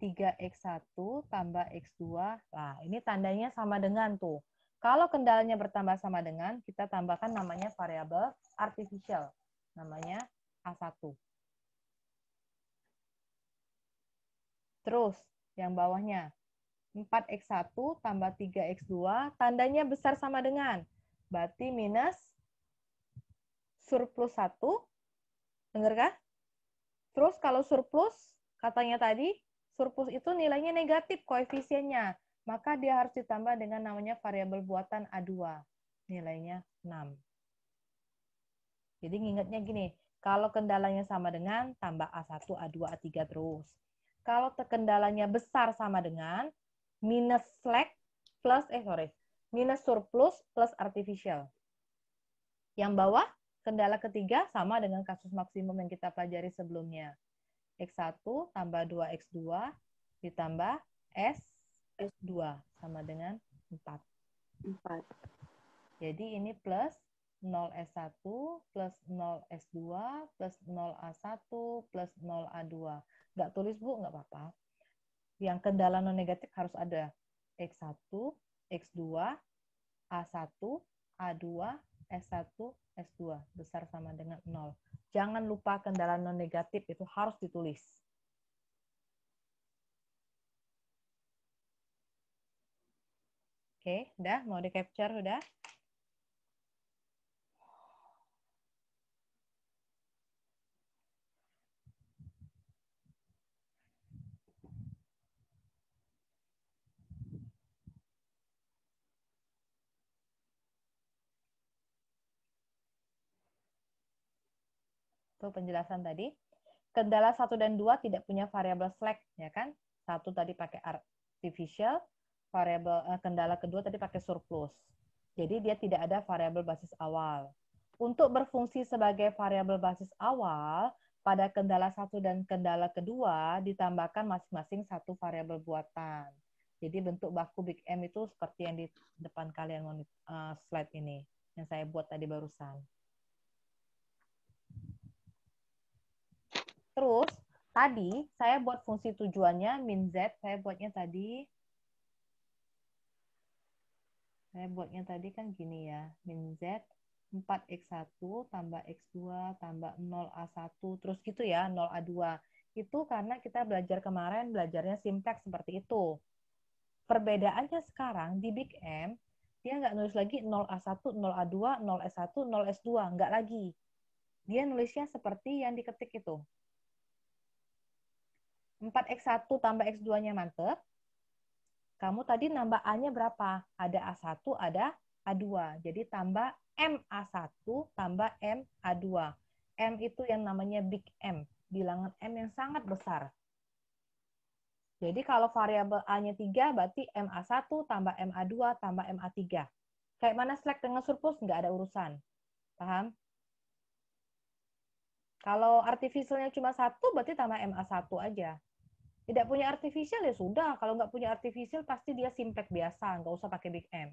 3X1 tambah X2. Nah, ini tandanya sama dengan tuh. Kalau kendalanya bertambah sama dengan, kita tambahkan namanya variabel artificial, namanya A1. Terus, yang bawahnya, 4X1 tambah 3X2, tandanya besar sama dengan, berarti minus surplus 1, benar kah? Terus kalau surplus, katanya tadi, surplus itu nilainya negatif koefisiennya maka dia harus ditambah dengan namanya variabel buatan A2. Nilainya 6. Jadi ngingetnya gini, kalau kendalanya sama dengan, tambah A1, A2, A3 terus. Kalau terkendalanya besar sama dengan, minus slack plus, eh sorry, minus surplus plus artificial. Yang bawah, kendala ketiga sama dengan kasus maksimum yang kita pelajari sebelumnya. X1 tambah 2X2 ditambah S plus 2 sama dengan 4. 4. Jadi ini plus 0S1 plus 0S2 plus 0A1 plus 0A2. Nggak tulis, Bu, nggak apa-apa. Yang kendala non negatif harus ada X1, X2, A1, A2, S1, S2. Besar sama dengan 0. Jangan lupa kendala non negatif itu harus ditulis. Oke, udah mau di capture udah. Itu penjelasan tadi. Kendala satu dan dua tidak punya variabel slack, ya kan? Satu tadi pakai artificial, variabel uh, eh, kendala kedua tadi pakai surplus. Jadi dia tidak ada variabel basis awal. Untuk berfungsi sebagai variabel basis awal, pada kendala satu dan kendala kedua ditambahkan masing-masing satu variabel buatan. Jadi bentuk baku Big M itu seperti yang di depan kalian uh, slide ini yang saya buat tadi barusan. Terus tadi saya buat fungsi tujuannya min z, saya buatnya tadi saya buatnya tadi kan gini ya, min Z 4X1 tambah X2 tambah 0A1, terus gitu ya, 0A2. Itu karena kita belajar kemarin, belajarnya simtek seperti itu. Perbedaannya sekarang di Big M, dia nggak nulis lagi 0A1, 0A2, 0S1, 0S2, nggak lagi. Dia nulisnya seperti yang diketik itu. 4X1 tambah X2-nya mantep, kamu tadi nambah A-nya berapa? Ada A1, ada A2. Jadi tambah MA1 tambah MA2. M itu yang namanya big M, bilangan M yang sangat besar. Jadi kalau variabel A-nya 3, berarti MA1 tambah MA2 tambah MA3. Kayak mana selek dengan surplus? Nggak ada urusan. Paham? Kalau artificialnya cuma satu, berarti tambah MA1 aja. Tidak punya artificial ya sudah. Kalau nggak punya artificial pasti dia simplek biasa, nggak usah pakai Big M.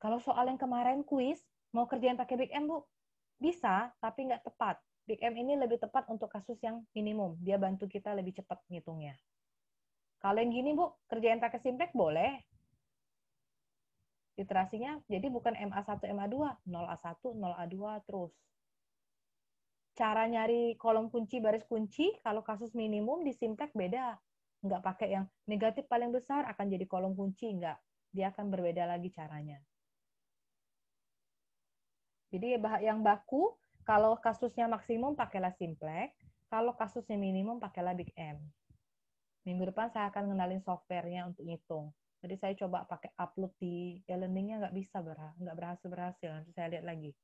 Kalau soal yang kemarin kuis, mau kerjain pakai Big M, Bu? Bisa, tapi nggak tepat. Big M ini lebih tepat untuk kasus yang minimum. Dia bantu kita lebih cepat ngitungnya. Kalau yang gini, Bu, kerjain pakai simplek boleh. Literasinya jadi bukan MA1, MA2, 0A1, 0A2 terus cara nyari kolom kunci baris kunci kalau kasus minimum di Simtek beda nggak pakai yang negatif paling besar akan jadi kolom kunci nggak dia akan berbeda lagi caranya jadi yang baku kalau kasusnya maksimum pakailah Simplex, kalau kasusnya minimum pakailah Big M minggu depan saya akan ngenalin softwarenya untuk ngitung jadi saya coba pakai upload di e-learningnya nggak bisa berhasil nggak berhasil berhasil nanti saya lihat lagi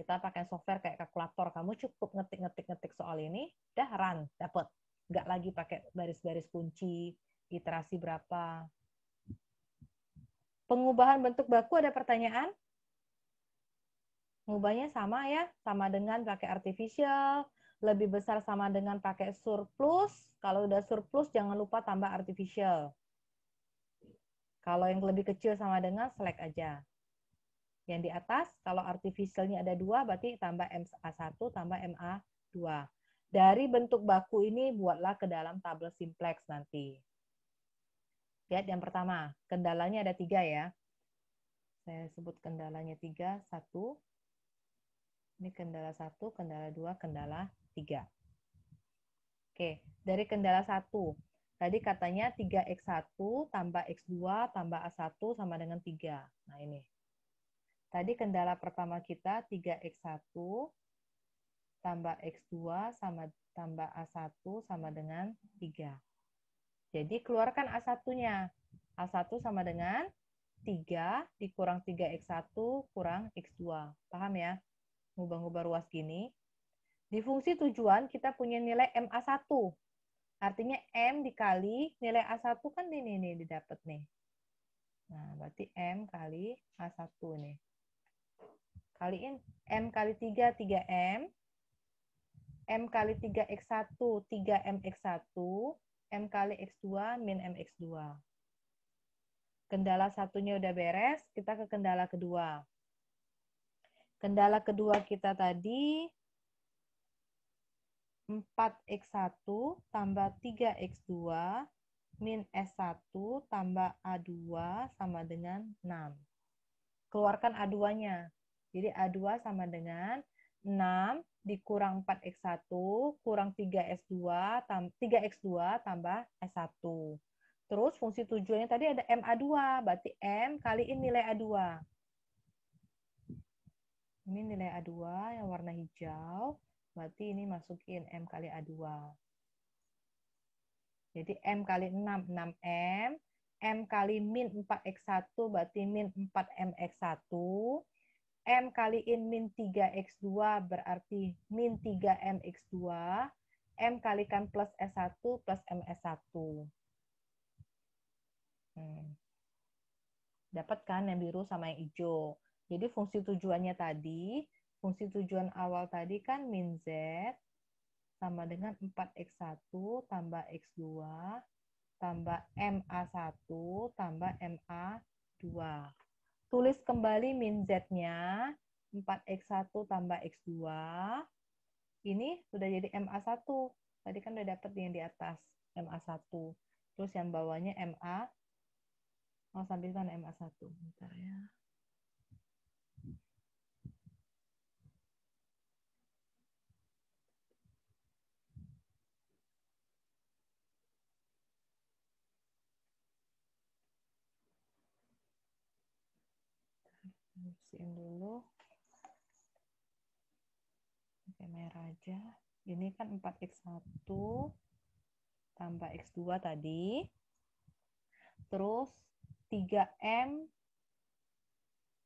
kita pakai software kayak kalkulator kamu cukup ngetik ngetik ngetik soal ini dah run dapet nggak lagi pakai baris-baris kunci iterasi berapa pengubahan bentuk baku ada pertanyaan ngubahnya sama ya sama dengan pakai artificial lebih besar sama dengan pakai surplus kalau udah surplus jangan lupa tambah artificial kalau yang lebih kecil sama dengan select aja yang di atas. Kalau artificialnya ada dua, berarti tambah MA1 tambah MA2. Dari bentuk baku ini buatlah ke dalam tabel simplex nanti. Lihat yang pertama, kendalanya ada tiga ya. Saya sebut kendalanya tiga, satu. Ini kendala satu, kendala dua, kendala tiga. Oke, dari kendala satu. Tadi katanya 3X1 tambah X2 tambah A1 sama dengan 3. Nah ini, Tadi kendala pertama kita 3X1 tambah X2 sama tambah A1 sama dengan 3. Jadi keluarkan A1-nya. A1 sama dengan 3 dikurang 3X1 kurang X2. Paham ya? Ngubah-ngubah ruas gini. Di fungsi tujuan kita punya nilai MA1. Artinya M dikali nilai A1 kan ini nih didapat nih. Nah, berarti M kali A1 nih kaliin M kali 3, 3M. M kali 3 X1, 3 mx 1 M kali X2, min mx 2 Kendala satunya udah beres, kita ke kendala kedua. Kendala kedua kita tadi 4X1 tambah 3X2 min S1 tambah A2 sama dengan 6. Keluarkan A2-nya. Jadi A2 sama dengan 6 dikurang 4 X1 kurang 3 x 2 3 X2 tambah S1. Terus fungsi tujuannya tadi ada MA2, berarti M kaliin nilai A2. Ini nilai A2 yang warna hijau, berarti ini masukin M kali A2. Jadi M kali 6, 6M. M kali min 4X1 berarti min 4MX1. M kaliin min 3X2 berarti min 3MX2. M kalikan plus S1 plus MS1. Hmm. Dapat kan yang biru sama yang hijau. Jadi fungsi tujuannya tadi, fungsi tujuan awal tadi kan min Z sama dengan 4X1 tambah X2 tambah MA1 tambah MA2. Tulis kembali min Z-nya, 4X1 tambah X2. Ini sudah jadi MA1. Tadi kan udah dapet yang di atas, MA1. Terus yang bawahnya MA, oh, sampai sana MA1. Bentar ya. kasihin dulu pakai merah aja ini kan 4x1 tambah x2 tadi terus 3m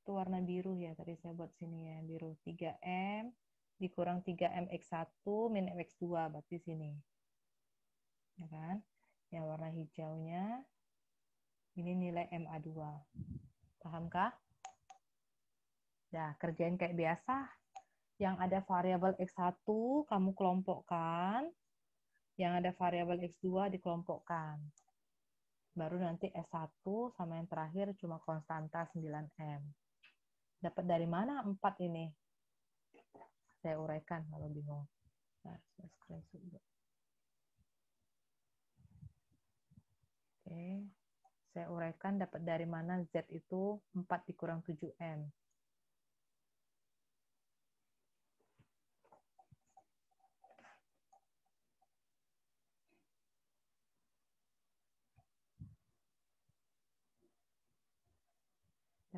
itu warna biru ya tadi saya buat sini ya biru 3m dikurang 3 mx 1 min x2 berarti sini ya kan yang warna hijaunya ini nilai MA2 pahamkah Ya, kerjain kayak biasa. Yang ada variabel X1 kamu kelompokkan, yang ada variabel X2 dikelompokkan. Baru nanti S1 sama yang terakhir cuma konstanta 9M. Dapat dari mana 4 ini? Saya uraikan kalau bingung. Nah, saya screenshot dulu. Oke, saya uraikan dapat dari mana Z itu 4 dikurang 7M.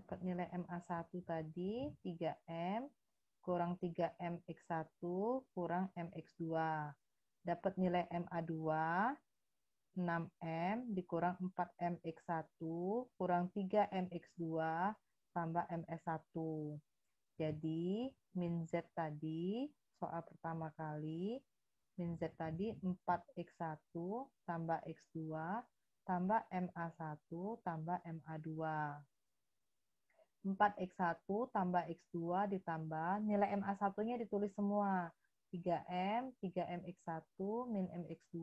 dapat nilai MA1 tadi 3M kurang 3 MX1 kurang MX2. Dapat nilai MA2 6M dikurang 4 MX1 kurang 3 MX2 tambah MS1. Jadi min Z tadi soal pertama kali min Z tadi 4X1 tambah X2 tambah MA1 tambah MA2. 4X1 tambah X2 ditambah nilai MA1-nya ditulis semua. 3M, 3MX1 min MX2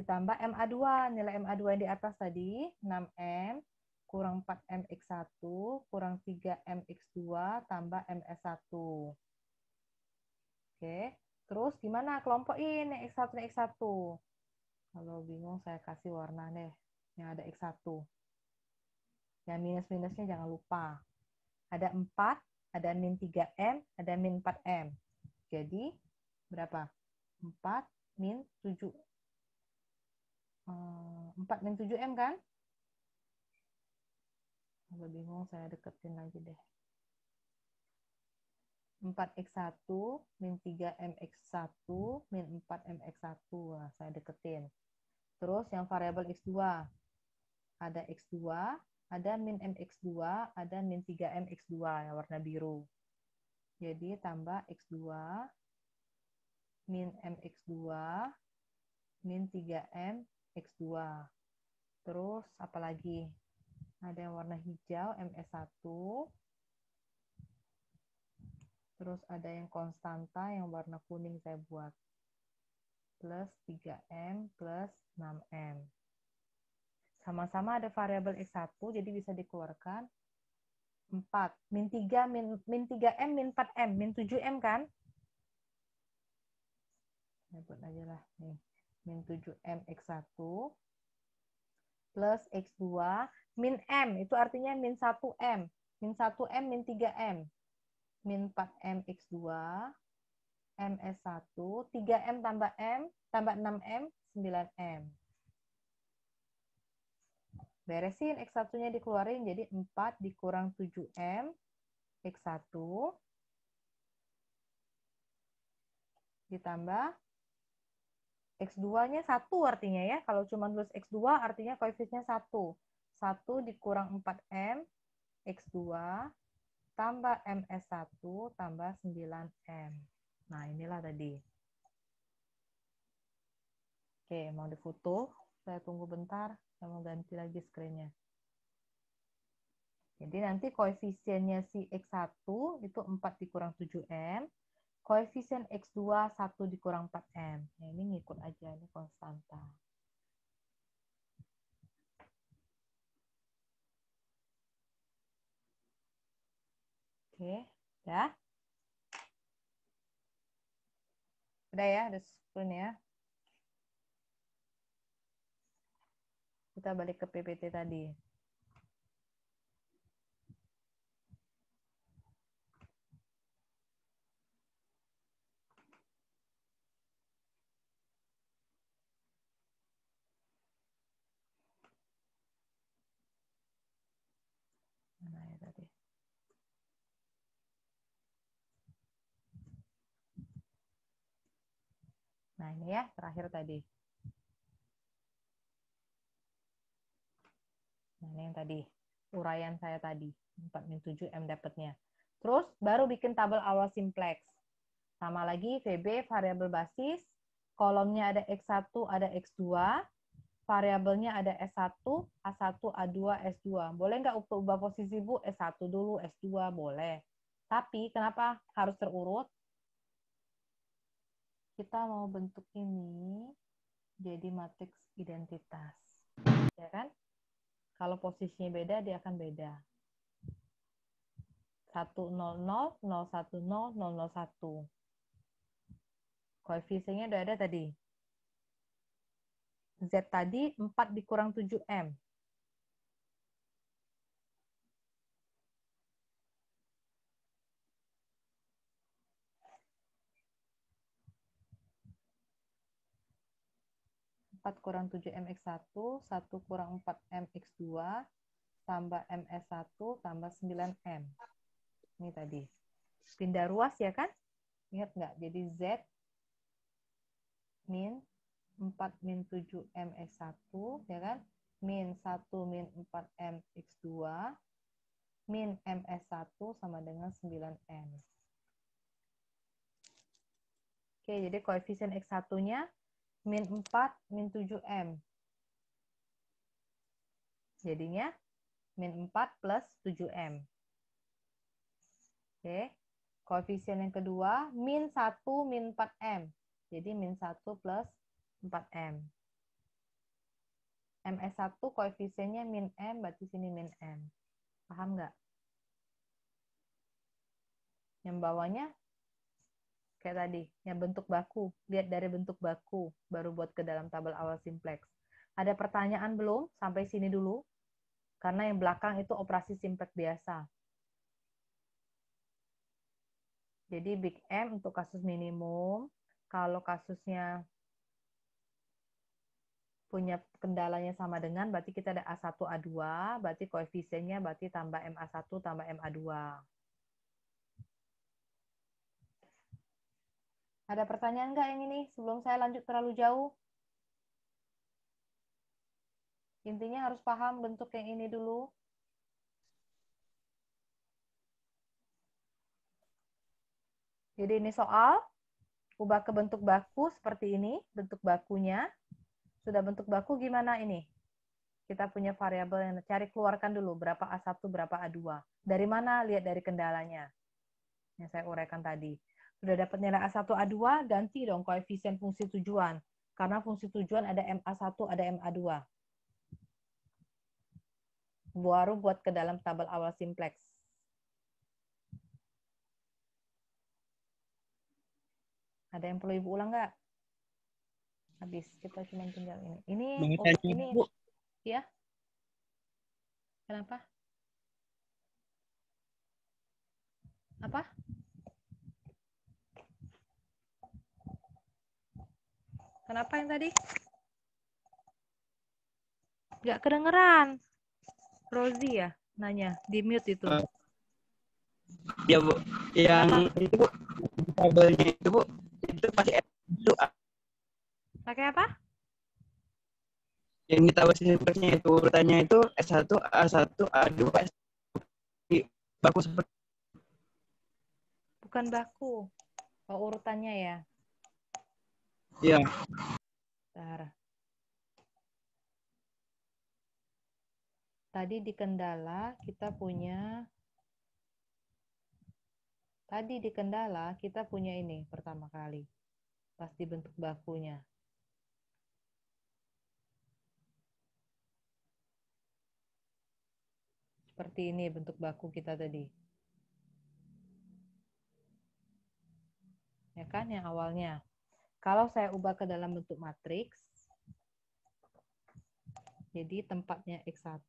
ditambah MA2. Nilai MA2 yang di atas tadi 6M kurang 4MX1 kurang 3MX2 tambah MS1. Oke, terus gimana kelompokin X1 dan X1? Kalau bingung saya kasih warna deh yang ada X1. Yang minus-minusnya jangan lupa. Ada 4, ada min 3M, ada min 4M. Jadi, berapa? 4 min 7. 4 eh, min 7M kan? Agak bingung, saya deketin lagi deh. 4X1 min 3MX1 min 4MX1. Nah, saya deketin. Terus yang variabel X2. Ada X2, ada min mx2, ada min 3 mx2 yang warna biru. Jadi tambah x2 min mx2 min 3m x2. Terus apalagi? Ada yang warna hijau ms1. Terus ada yang konstanta yang warna kuning saya buat. Plus 3m plus 6m. Sama-sama ada variabel X1, jadi bisa dikeluarkan 4. Min 3, min, min 3M, min 4M, min 7M kan? Sebut aja lah. Nih. Min 7M X1 plus X2 min M. Itu artinya min 1M. Min 1M, min 3M. Min 4M X2 M S1, 3M tambah M, tambah 6M, 9M beresin X1-nya dikeluarin jadi 4 dikurang 7M X1 ditambah X2-nya 1 artinya ya. Kalau cuma tulis X2 artinya koefisiennya 1. 1 dikurang 4M X2 tambah MS1 tambah 9M. Nah, inilah tadi. Oke, mau difoto? Saya tunggu bentar. Saya mau ganti lagi screennya. Jadi nanti koefisiennya si X1 itu 4 dikurang 7M. Koefisien X2 1 dikurang 4M. Nah, ini ngikut aja, ini konstanta. Oke, ya. Udah ya, ada 10 ya. kita balik ke PPT ya tadi. Nah, ini ya terakhir tadi. ini yang tadi uraian saya tadi 4-7 M dapatnya. Terus baru bikin tabel awal simplex. Sama lagi VB variabel basis, kolomnya ada X1, ada X2, variabelnya ada S1, A1, A2, S2. Boleh nggak untuk ubah posisi Bu? S1 dulu, S2 boleh. Tapi kenapa harus terurut? Kita mau bentuk ini jadi matriks identitas. Ya kan? Kalau posisinya beda, dia akan beda. 100, 010, Koefisiennya udah ada tadi. Z tadi 4 dikurang 7M. 4 kurang 7 MX1, 1 kurang 4 MX2, tambah MS1, tambah 9M. Ini tadi. Pindah ruas ya kan? Ingat nggak? Jadi Z min 4 min 7 MX1, ya kan? Min 1 min 4 MX2, min MS1 sama dengan 9M. Oke, jadi koefisien X1-nya min 4 min 7M. Jadinya min 4 plus 7M. Oke. Koefisien yang kedua, min 1 min 4M. Jadi min 1 plus 4M. MS1 koefisiennya min M, berarti sini min M. Paham nggak? Yang bawahnya kayak tadi yang bentuk baku lihat dari bentuk baku baru buat ke dalam tabel awal simplex ada pertanyaan belum sampai sini dulu karena yang belakang itu operasi simplex biasa jadi big M untuk kasus minimum kalau kasusnya punya kendalanya sama dengan berarti kita ada A1 A2 berarti koefisiennya berarti tambah MA1 tambah MA2 Ada pertanyaan nggak yang ini sebelum saya lanjut terlalu jauh? Intinya harus paham bentuk yang ini dulu. Jadi ini soal, ubah ke bentuk baku seperti ini, bentuk bakunya. Sudah bentuk baku gimana ini? Kita punya variabel yang cari keluarkan dulu, berapa A1, berapa A2. Dari mana? Lihat dari kendalanya yang saya uraikan tadi. Sudah dapat nilai A1, A2, ganti dong koefisien fungsi tujuan. Karena fungsi tujuan ada MA1, ada MA2. Baru buat ke dalam tabel awal simplex. Ada yang perlu Ibu ulang nggak? Habis, kita cuma tinggal ini. Ini, oh, ini Bu. ya? Kenapa? Apa? Kenapa yang tadi? Gak kedengeran. Rozi ya nanya, di mute itu. Uh, ya Bu, yang itu Bu, kabelnya itu Bu, itu pakai itu ah. Pakai apa? Yang kita bahas sepertinya itu urutannya itu S1, A1, A2, s 2 Baku seperti bukan baku. Oh, urutannya ya. Iya. Bentar. Tadi di kendala kita punya Tadi di kendala kita punya ini pertama kali. Pas dibentuk bakunya. Seperti ini bentuk baku kita tadi. Ya kan yang awalnya. Kalau saya ubah ke dalam bentuk matriks, jadi tempatnya X1,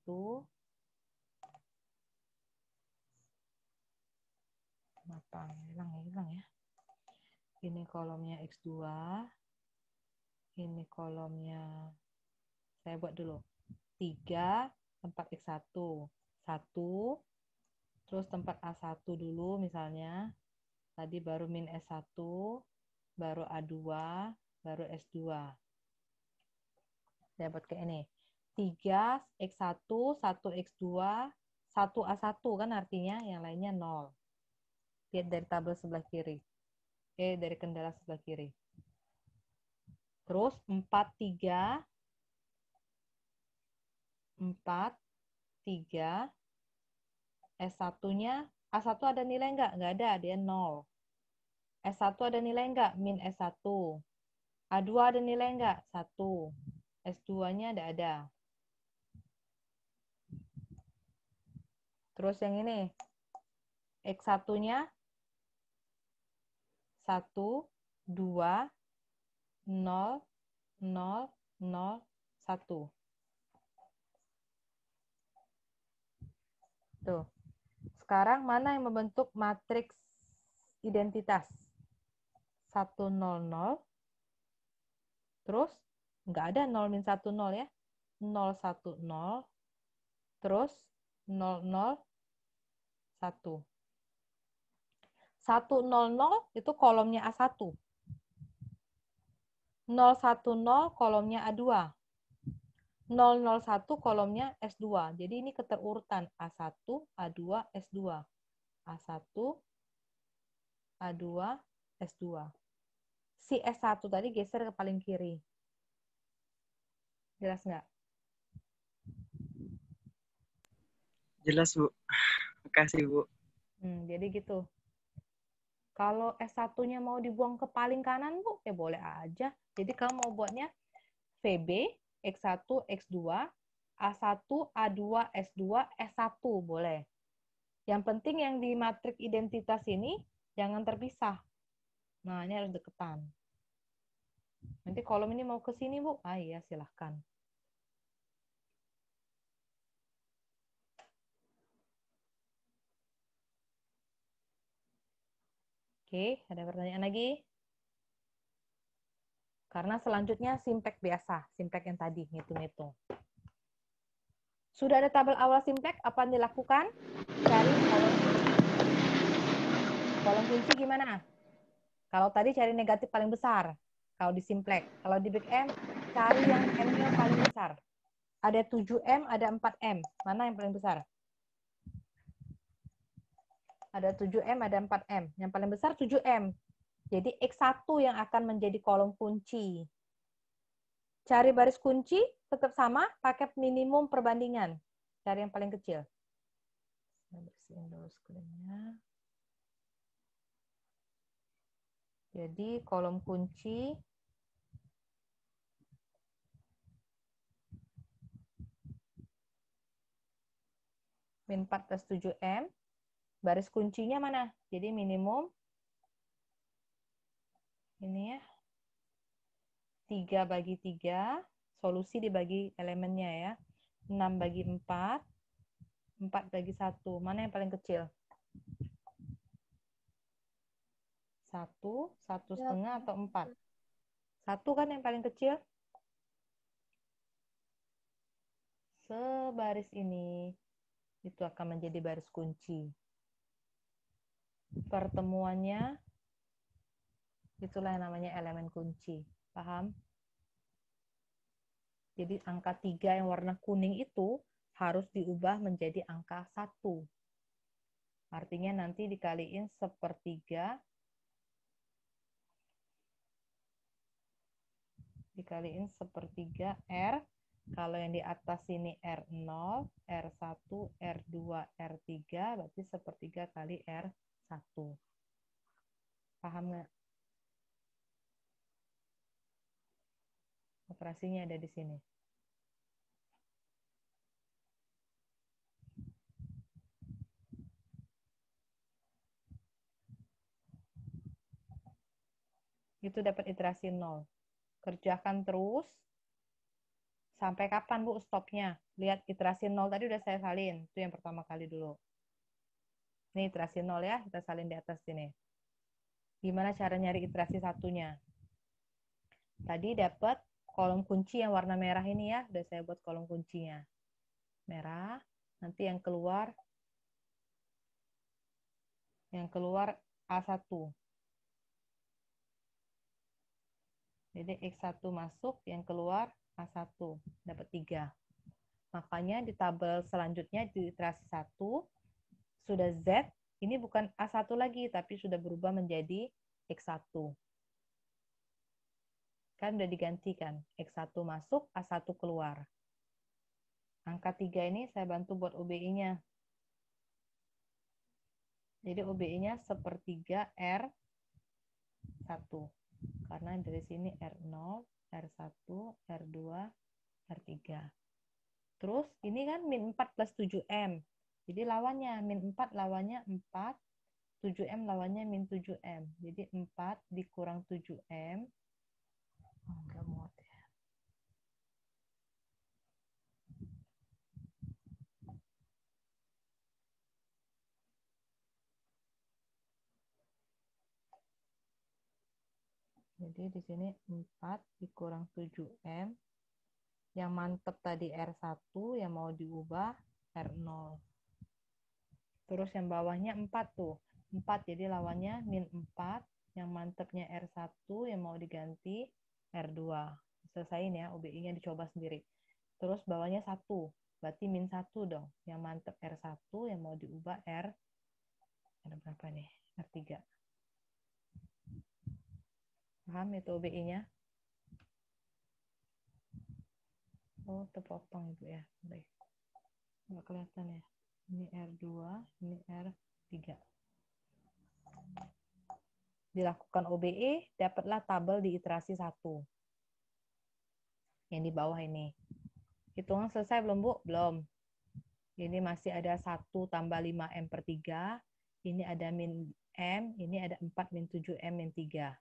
Kenapa hilang ya, hilang ya. Ini kolomnya X2. Ini kolomnya, saya buat dulu. 3, tempat X1. 1, terus tempat A1 dulu misalnya. Tadi baru min S1, baru A2, baru S2. Dapat kayak ini. 3 X1, 1 X2, 1 A1 kan artinya yang lainnya 0. Lihat dari tabel sebelah kiri. Oke, eh, dari kendala sebelah kiri. Terus 4, 3, 4, 3, S1-nya, A1 ada nilai enggak? Enggak ada, dia 0. S1 ada nilai enggak? Min S1. A2 ada nilai enggak? 1. S2-nya ada ada. Terus yang ini. X1-nya 1, 2, 0, 0, 0, 1. Tuh. Sekarang mana yang membentuk matriks identitas? 100 terus nggak ada 0 min 10 ya 010 terus 001 100 itu kolomnya A1 010 kolomnya A2 001 kolomnya S2. Jadi ini keterurutan A1, A2, S2. A1, A2, S2. Si S1 tadi geser ke paling kiri. Jelas nggak? Jelas, Bu. (sighs) Makasih, Bu. Hmm, jadi gitu. Kalau S1-nya mau dibuang ke paling kanan, Bu, ya boleh aja. Jadi kalau mau buatnya VB, X1, X2, A1, A2, S2, S1, boleh. Yang penting yang di matrik identitas ini jangan terpisah. Nah, ini harus deketan. Nanti kolom ini mau ke sini, Bu. Ah, iya, silahkan. Oke, ada pertanyaan lagi? Karena selanjutnya simpek biasa, simpek yang tadi, ngitung-ngitung. Sudah ada tabel awal simpek, apa yang dilakukan? Cari kolom kunci. Kolom kunci gimana? Kalau tadi cari negatif paling besar, kalau di simplek. Kalau di big M, cari yang M-nya paling besar. Ada 7M, ada 4M. Mana yang paling besar? Ada 7M, ada 4M. Yang paling besar 7M. Jadi X1 yang akan menjadi kolom kunci. Cari baris kunci, tetap sama, pakai minimum perbandingan. Cari yang paling kecil. Saya bersihin dulu screen Jadi kolom kunci min 4 plus 7M, baris kuncinya mana? Jadi minimum ini ya, 3 bagi 3, solusi dibagi elemennya ya. 6 bagi 4, 4 bagi 1. Mana yang paling kecil? Satu, satu ya. setengah atau empat? Satu kan yang paling kecil? Sebaris ini, itu akan menjadi baris kunci. Pertemuannya, itulah yang namanya elemen kunci. Paham? Jadi angka tiga yang warna kuning itu harus diubah menjadi angka satu. Artinya nanti dikaliin sepertiga dikaliin sepertiga R. Kalau yang di atas ini R0, R1, R2, R3, berarti sepertiga kali R1. Paham nggak? Operasinya ada di sini. Itu dapat iterasi 0 kerjakan terus sampai kapan Bu stopnya? Lihat iterasi nol tadi udah saya salin, itu yang pertama kali dulu. Ini iterasi nol ya, kita salin di atas sini. Gimana cara nyari iterasi satunya? Tadi dapat kolom kunci yang warna merah ini ya, udah saya buat kolom kuncinya. Merah, nanti yang keluar yang keluar A1. Jadi X1 masuk, yang keluar A1, dapat 3. Makanya di tabel selanjutnya di literasi 1, sudah Z, ini bukan A1 lagi, tapi sudah berubah menjadi X1. Kan sudah digantikan, X1 masuk, A1 keluar. Angka 3 ini saya bantu buat OBI-nya. Jadi OBI-nya sepertiga R1. Karena dari sini R0, R1, R2, R3. Terus ini kan min 4 plus 7M. Jadi lawannya, min 4 lawannya 4, 7M lawannya min 7M. Jadi 4 dikurang 7M. Enggak mau Jadi di sini 4 dikurang 7M. Yang mantep tadi R1 yang mau diubah R0. Terus yang bawahnya 4 tuh. 4 jadi lawannya min 4. Yang mantepnya R1 yang mau diganti R2. Selesain ya, UBI-nya dicoba sendiri. Terus bawahnya 1. Berarti min 1 dong. Yang mantep R1 yang mau diubah R. Ada berapa nih? R3. Paham itu OBI-nya? Oh, terpotong Ibu ya. Baik. Nggak kelihatan ya. Ini R2, ini R3. Dilakukan OBE, dapatlah tabel di iterasi 1. Yang di bawah ini. Hitungan selesai belum, Bu? Belum. Ini masih ada 1 tambah 5M per 3. Ini ada min M, ini ada 4 min 7M min 3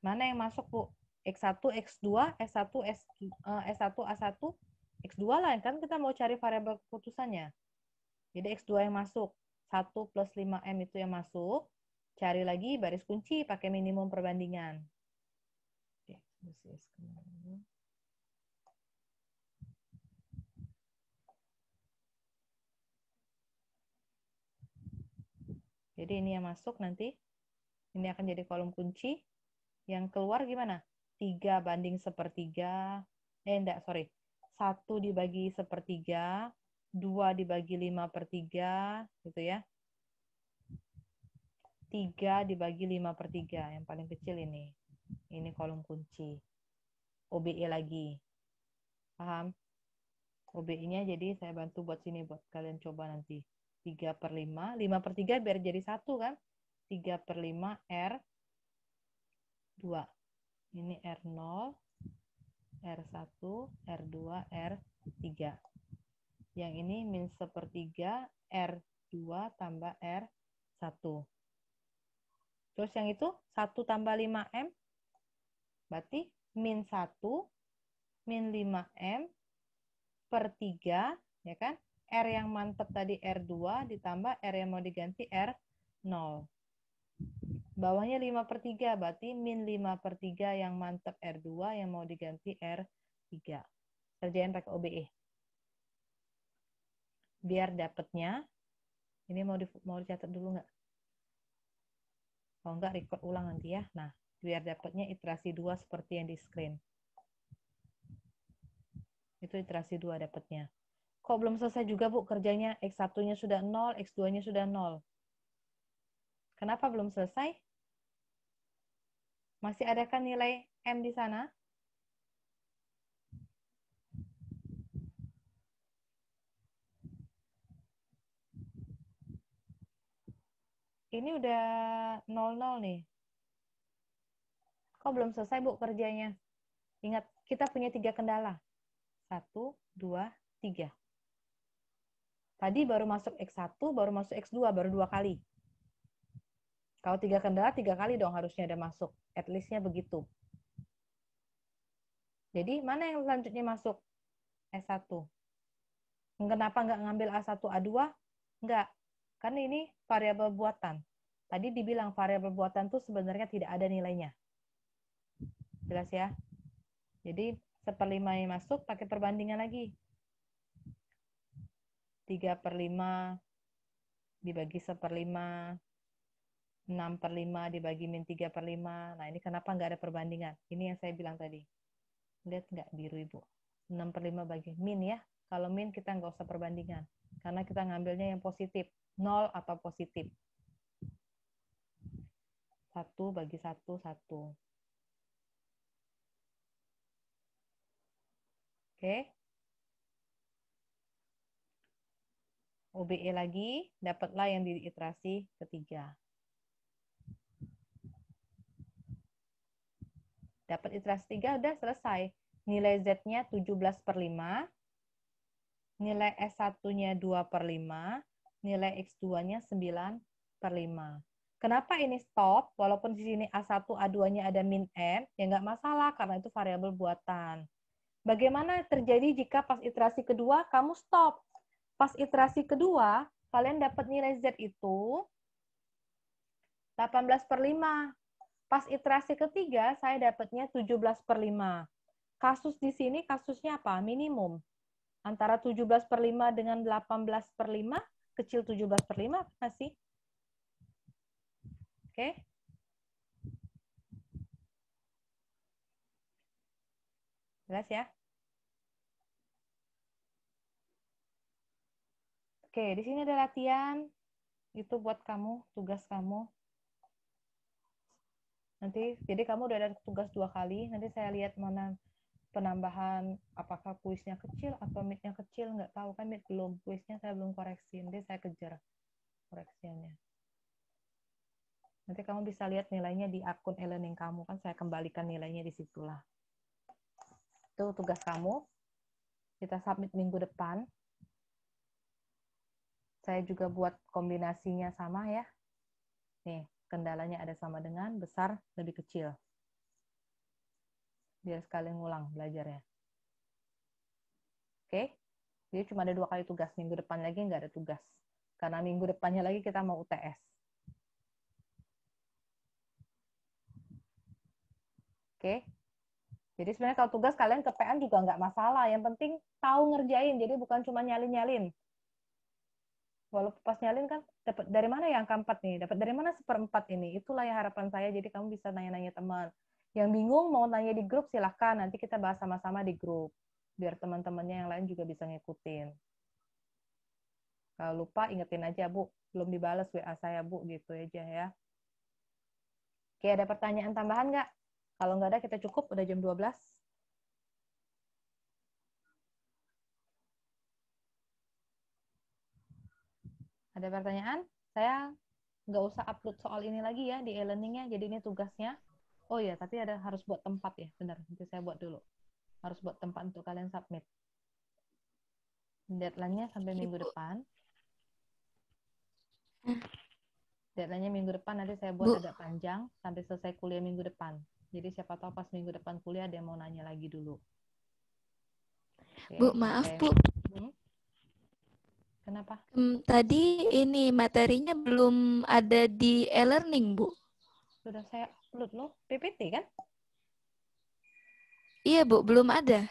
Mana yang masuk, Bu? X1, X2, S1, S, S1, A1, X2 lah. Kan kita mau cari variabel keputusannya. Jadi X2 yang masuk. 1 plus 5M itu yang masuk. Cari lagi baris kunci pakai minimum perbandingan. Ya, jadi ini yang masuk nanti. Ini akan jadi kolom kunci. Yang keluar gimana? 3 banding sepertiga. Eh, enggak, sorry. 1 dibagi sepertiga, 2 dibagi 5 per 3, gitu ya. 3 dibagi 5 per 3, yang paling kecil ini. Ini kolom kunci. OBE lagi. Paham? OBE-nya jadi saya bantu buat sini, buat kalian coba nanti. 3 per 5, 5 per 3 biar jadi 1 kan. 3 per 5 R, 2. Ini R0, R1, R2, R3. Yang ini min sepertiga R2 tambah R1. Terus yang itu 1 tambah 5M, berarti min 1, min 5M per 3, ya kan? R yang mantap tadi R2 ditambah R yang mau diganti R0. Bawahnya 5 per 3, berarti min 5 per 3 yang mantep R2 yang mau diganti R3. Kerjain pakai OBE. Biar dapatnya, ini mau, di, mau dicatat dulu nggak? Kalau nggak, record ulang nanti ya. Nah, biar dapatnya iterasi 2 seperti yang di screen. Itu iterasi 2 dapatnya. Kok belum selesai juga, Bu, kerjanya? X1-nya sudah 0, X2-nya sudah 0. Kenapa belum selesai? Masih ada kan nilai M di sana? Ini udah 00 nih. Kok belum selesai, Bu, kerjanya? Ingat, kita punya tiga kendala. Satu, dua, tiga. Tadi baru masuk X1, baru masuk X2, baru dua kali. Kalau tiga kendala, tiga kali dong harusnya ada masuk. At least-nya begitu. Jadi, mana yang selanjutnya masuk? S1. Kenapa nggak ngambil A1, A2? Nggak. Karena ini variabel buatan. Tadi dibilang variabel buatan tuh sebenarnya tidak ada nilainya. Jelas ya? Jadi, seperlima yang masuk pakai perbandingan lagi. 3 per 5 dibagi seperlima 6 per 5 dibagi min 3 per 5. Nah, ini kenapa nggak ada perbandingan? Ini yang saya bilang tadi. Lihat nggak biru, Ibu? 6 per 5 bagi min ya. Kalau min kita nggak usah perbandingan. Karena kita ngambilnya yang positif. 0 atau positif. 1 bagi 1, 1. Oke. OBE lagi, dapatlah yang di iterasi ketiga. Dapat iterasi 3, udah selesai. Nilai Z-nya 17 per 5, nilai S1-nya 2 per 5, nilai X2-nya 9 per 5. Kenapa ini stop? Walaupun di sini A1, A2-nya ada min N, ya nggak masalah karena itu variabel buatan. Bagaimana terjadi jika pas iterasi kedua kamu stop? Pas iterasi kedua, kalian dapat nilai Z itu 18 per 5. Pas iterasi ketiga, saya dapatnya 17 per 5. Kasus di sini kasusnya apa? Minimum. Antara 17 per 5 dengan 18 per 5, kecil 17 per 5 masih. Oke. Okay. Jelas ya? Oke, di sini ada latihan. Itu buat kamu, tugas kamu nanti jadi kamu udah ada tugas dua kali nanti saya lihat mana penambahan apakah kuisnya kecil atau midnya kecil nggak tahu kan mid belum kuisnya saya belum koreksi nanti saya kejar koreksinya nanti kamu bisa lihat nilainya di akun e-learning kamu kan saya kembalikan nilainya di situlah itu tugas kamu kita submit minggu depan saya juga buat kombinasinya sama ya nih kendalanya ada sama dengan, besar lebih kecil. Biar sekalian ngulang belajarnya. Oke, okay? jadi cuma ada dua kali tugas. Minggu depan lagi nggak ada tugas. Karena minggu depannya lagi kita mau UTS. Oke, okay? Jadi sebenarnya kalau tugas kalian ke PN juga nggak masalah. Yang penting tahu ngerjain. Jadi bukan cuma nyalin-nyalin walaupun pas nyalin kan dapat dari mana yang angka 4 nih dapat dari mana seperempat ini itulah ya harapan saya jadi kamu bisa nanya-nanya teman yang bingung mau nanya di grup silahkan nanti kita bahas sama-sama di grup biar teman-temannya yang lain juga bisa ngikutin kalau lupa ingetin aja bu belum dibalas wa saya bu gitu aja ya oke ada pertanyaan tambahan nggak kalau nggak ada kita cukup udah jam 12 Ada pertanyaan? Saya nggak usah upload soal ini lagi ya di e-learningnya. Jadi ini tugasnya. Oh ya, tapi ada harus buat tempat ya. Benar, nanti saya buat dulu. Harus buat tempat untuk kalian submit. Deadline-nya sampai minggu depan. Deadline-nya minggu depan nanti saya buat Bu. agak panjang sampai selesai kuliah minggu depan. Jadi siapa tahu pas minggu depan kuliah ada yang mau nanya lagi dulu. Okay, Bu, maaf okay. Bu, Kenapa? Hmm, tadi ini materinya belum ada di e-learning, Bu. Sudah saya upload loh, PPT kan? Iya, Bu, belum ada.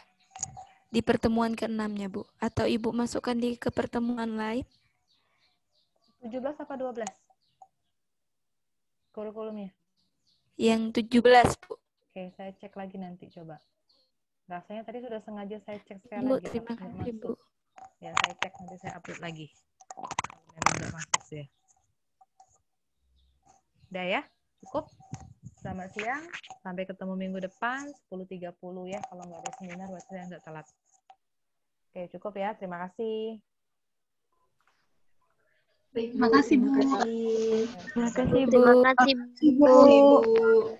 Di pertemuan keenamnya, Bu. Atau Ibu masukkan di ke pertemuan lain? 17 apa 12? Kurikulumnya? Yang 17, Bu. Oke, saya cek lagi nanti coba. Rasanya tadi sudah sengaja saya cek sekali Bu, lagi. Terima kasih, Bu ya saya cek nanti saya upload lagi memang nggak masuk sih udah ya cukup selamat siang sampai ketemu minggu depan 10.30 ya kalau nggak ada seminar buat saya nggak telat oke cukup ya terima kasih Terima kasih Bu. Terima kasih Bu. Terima kasih Bu. Terima kasih, Bu.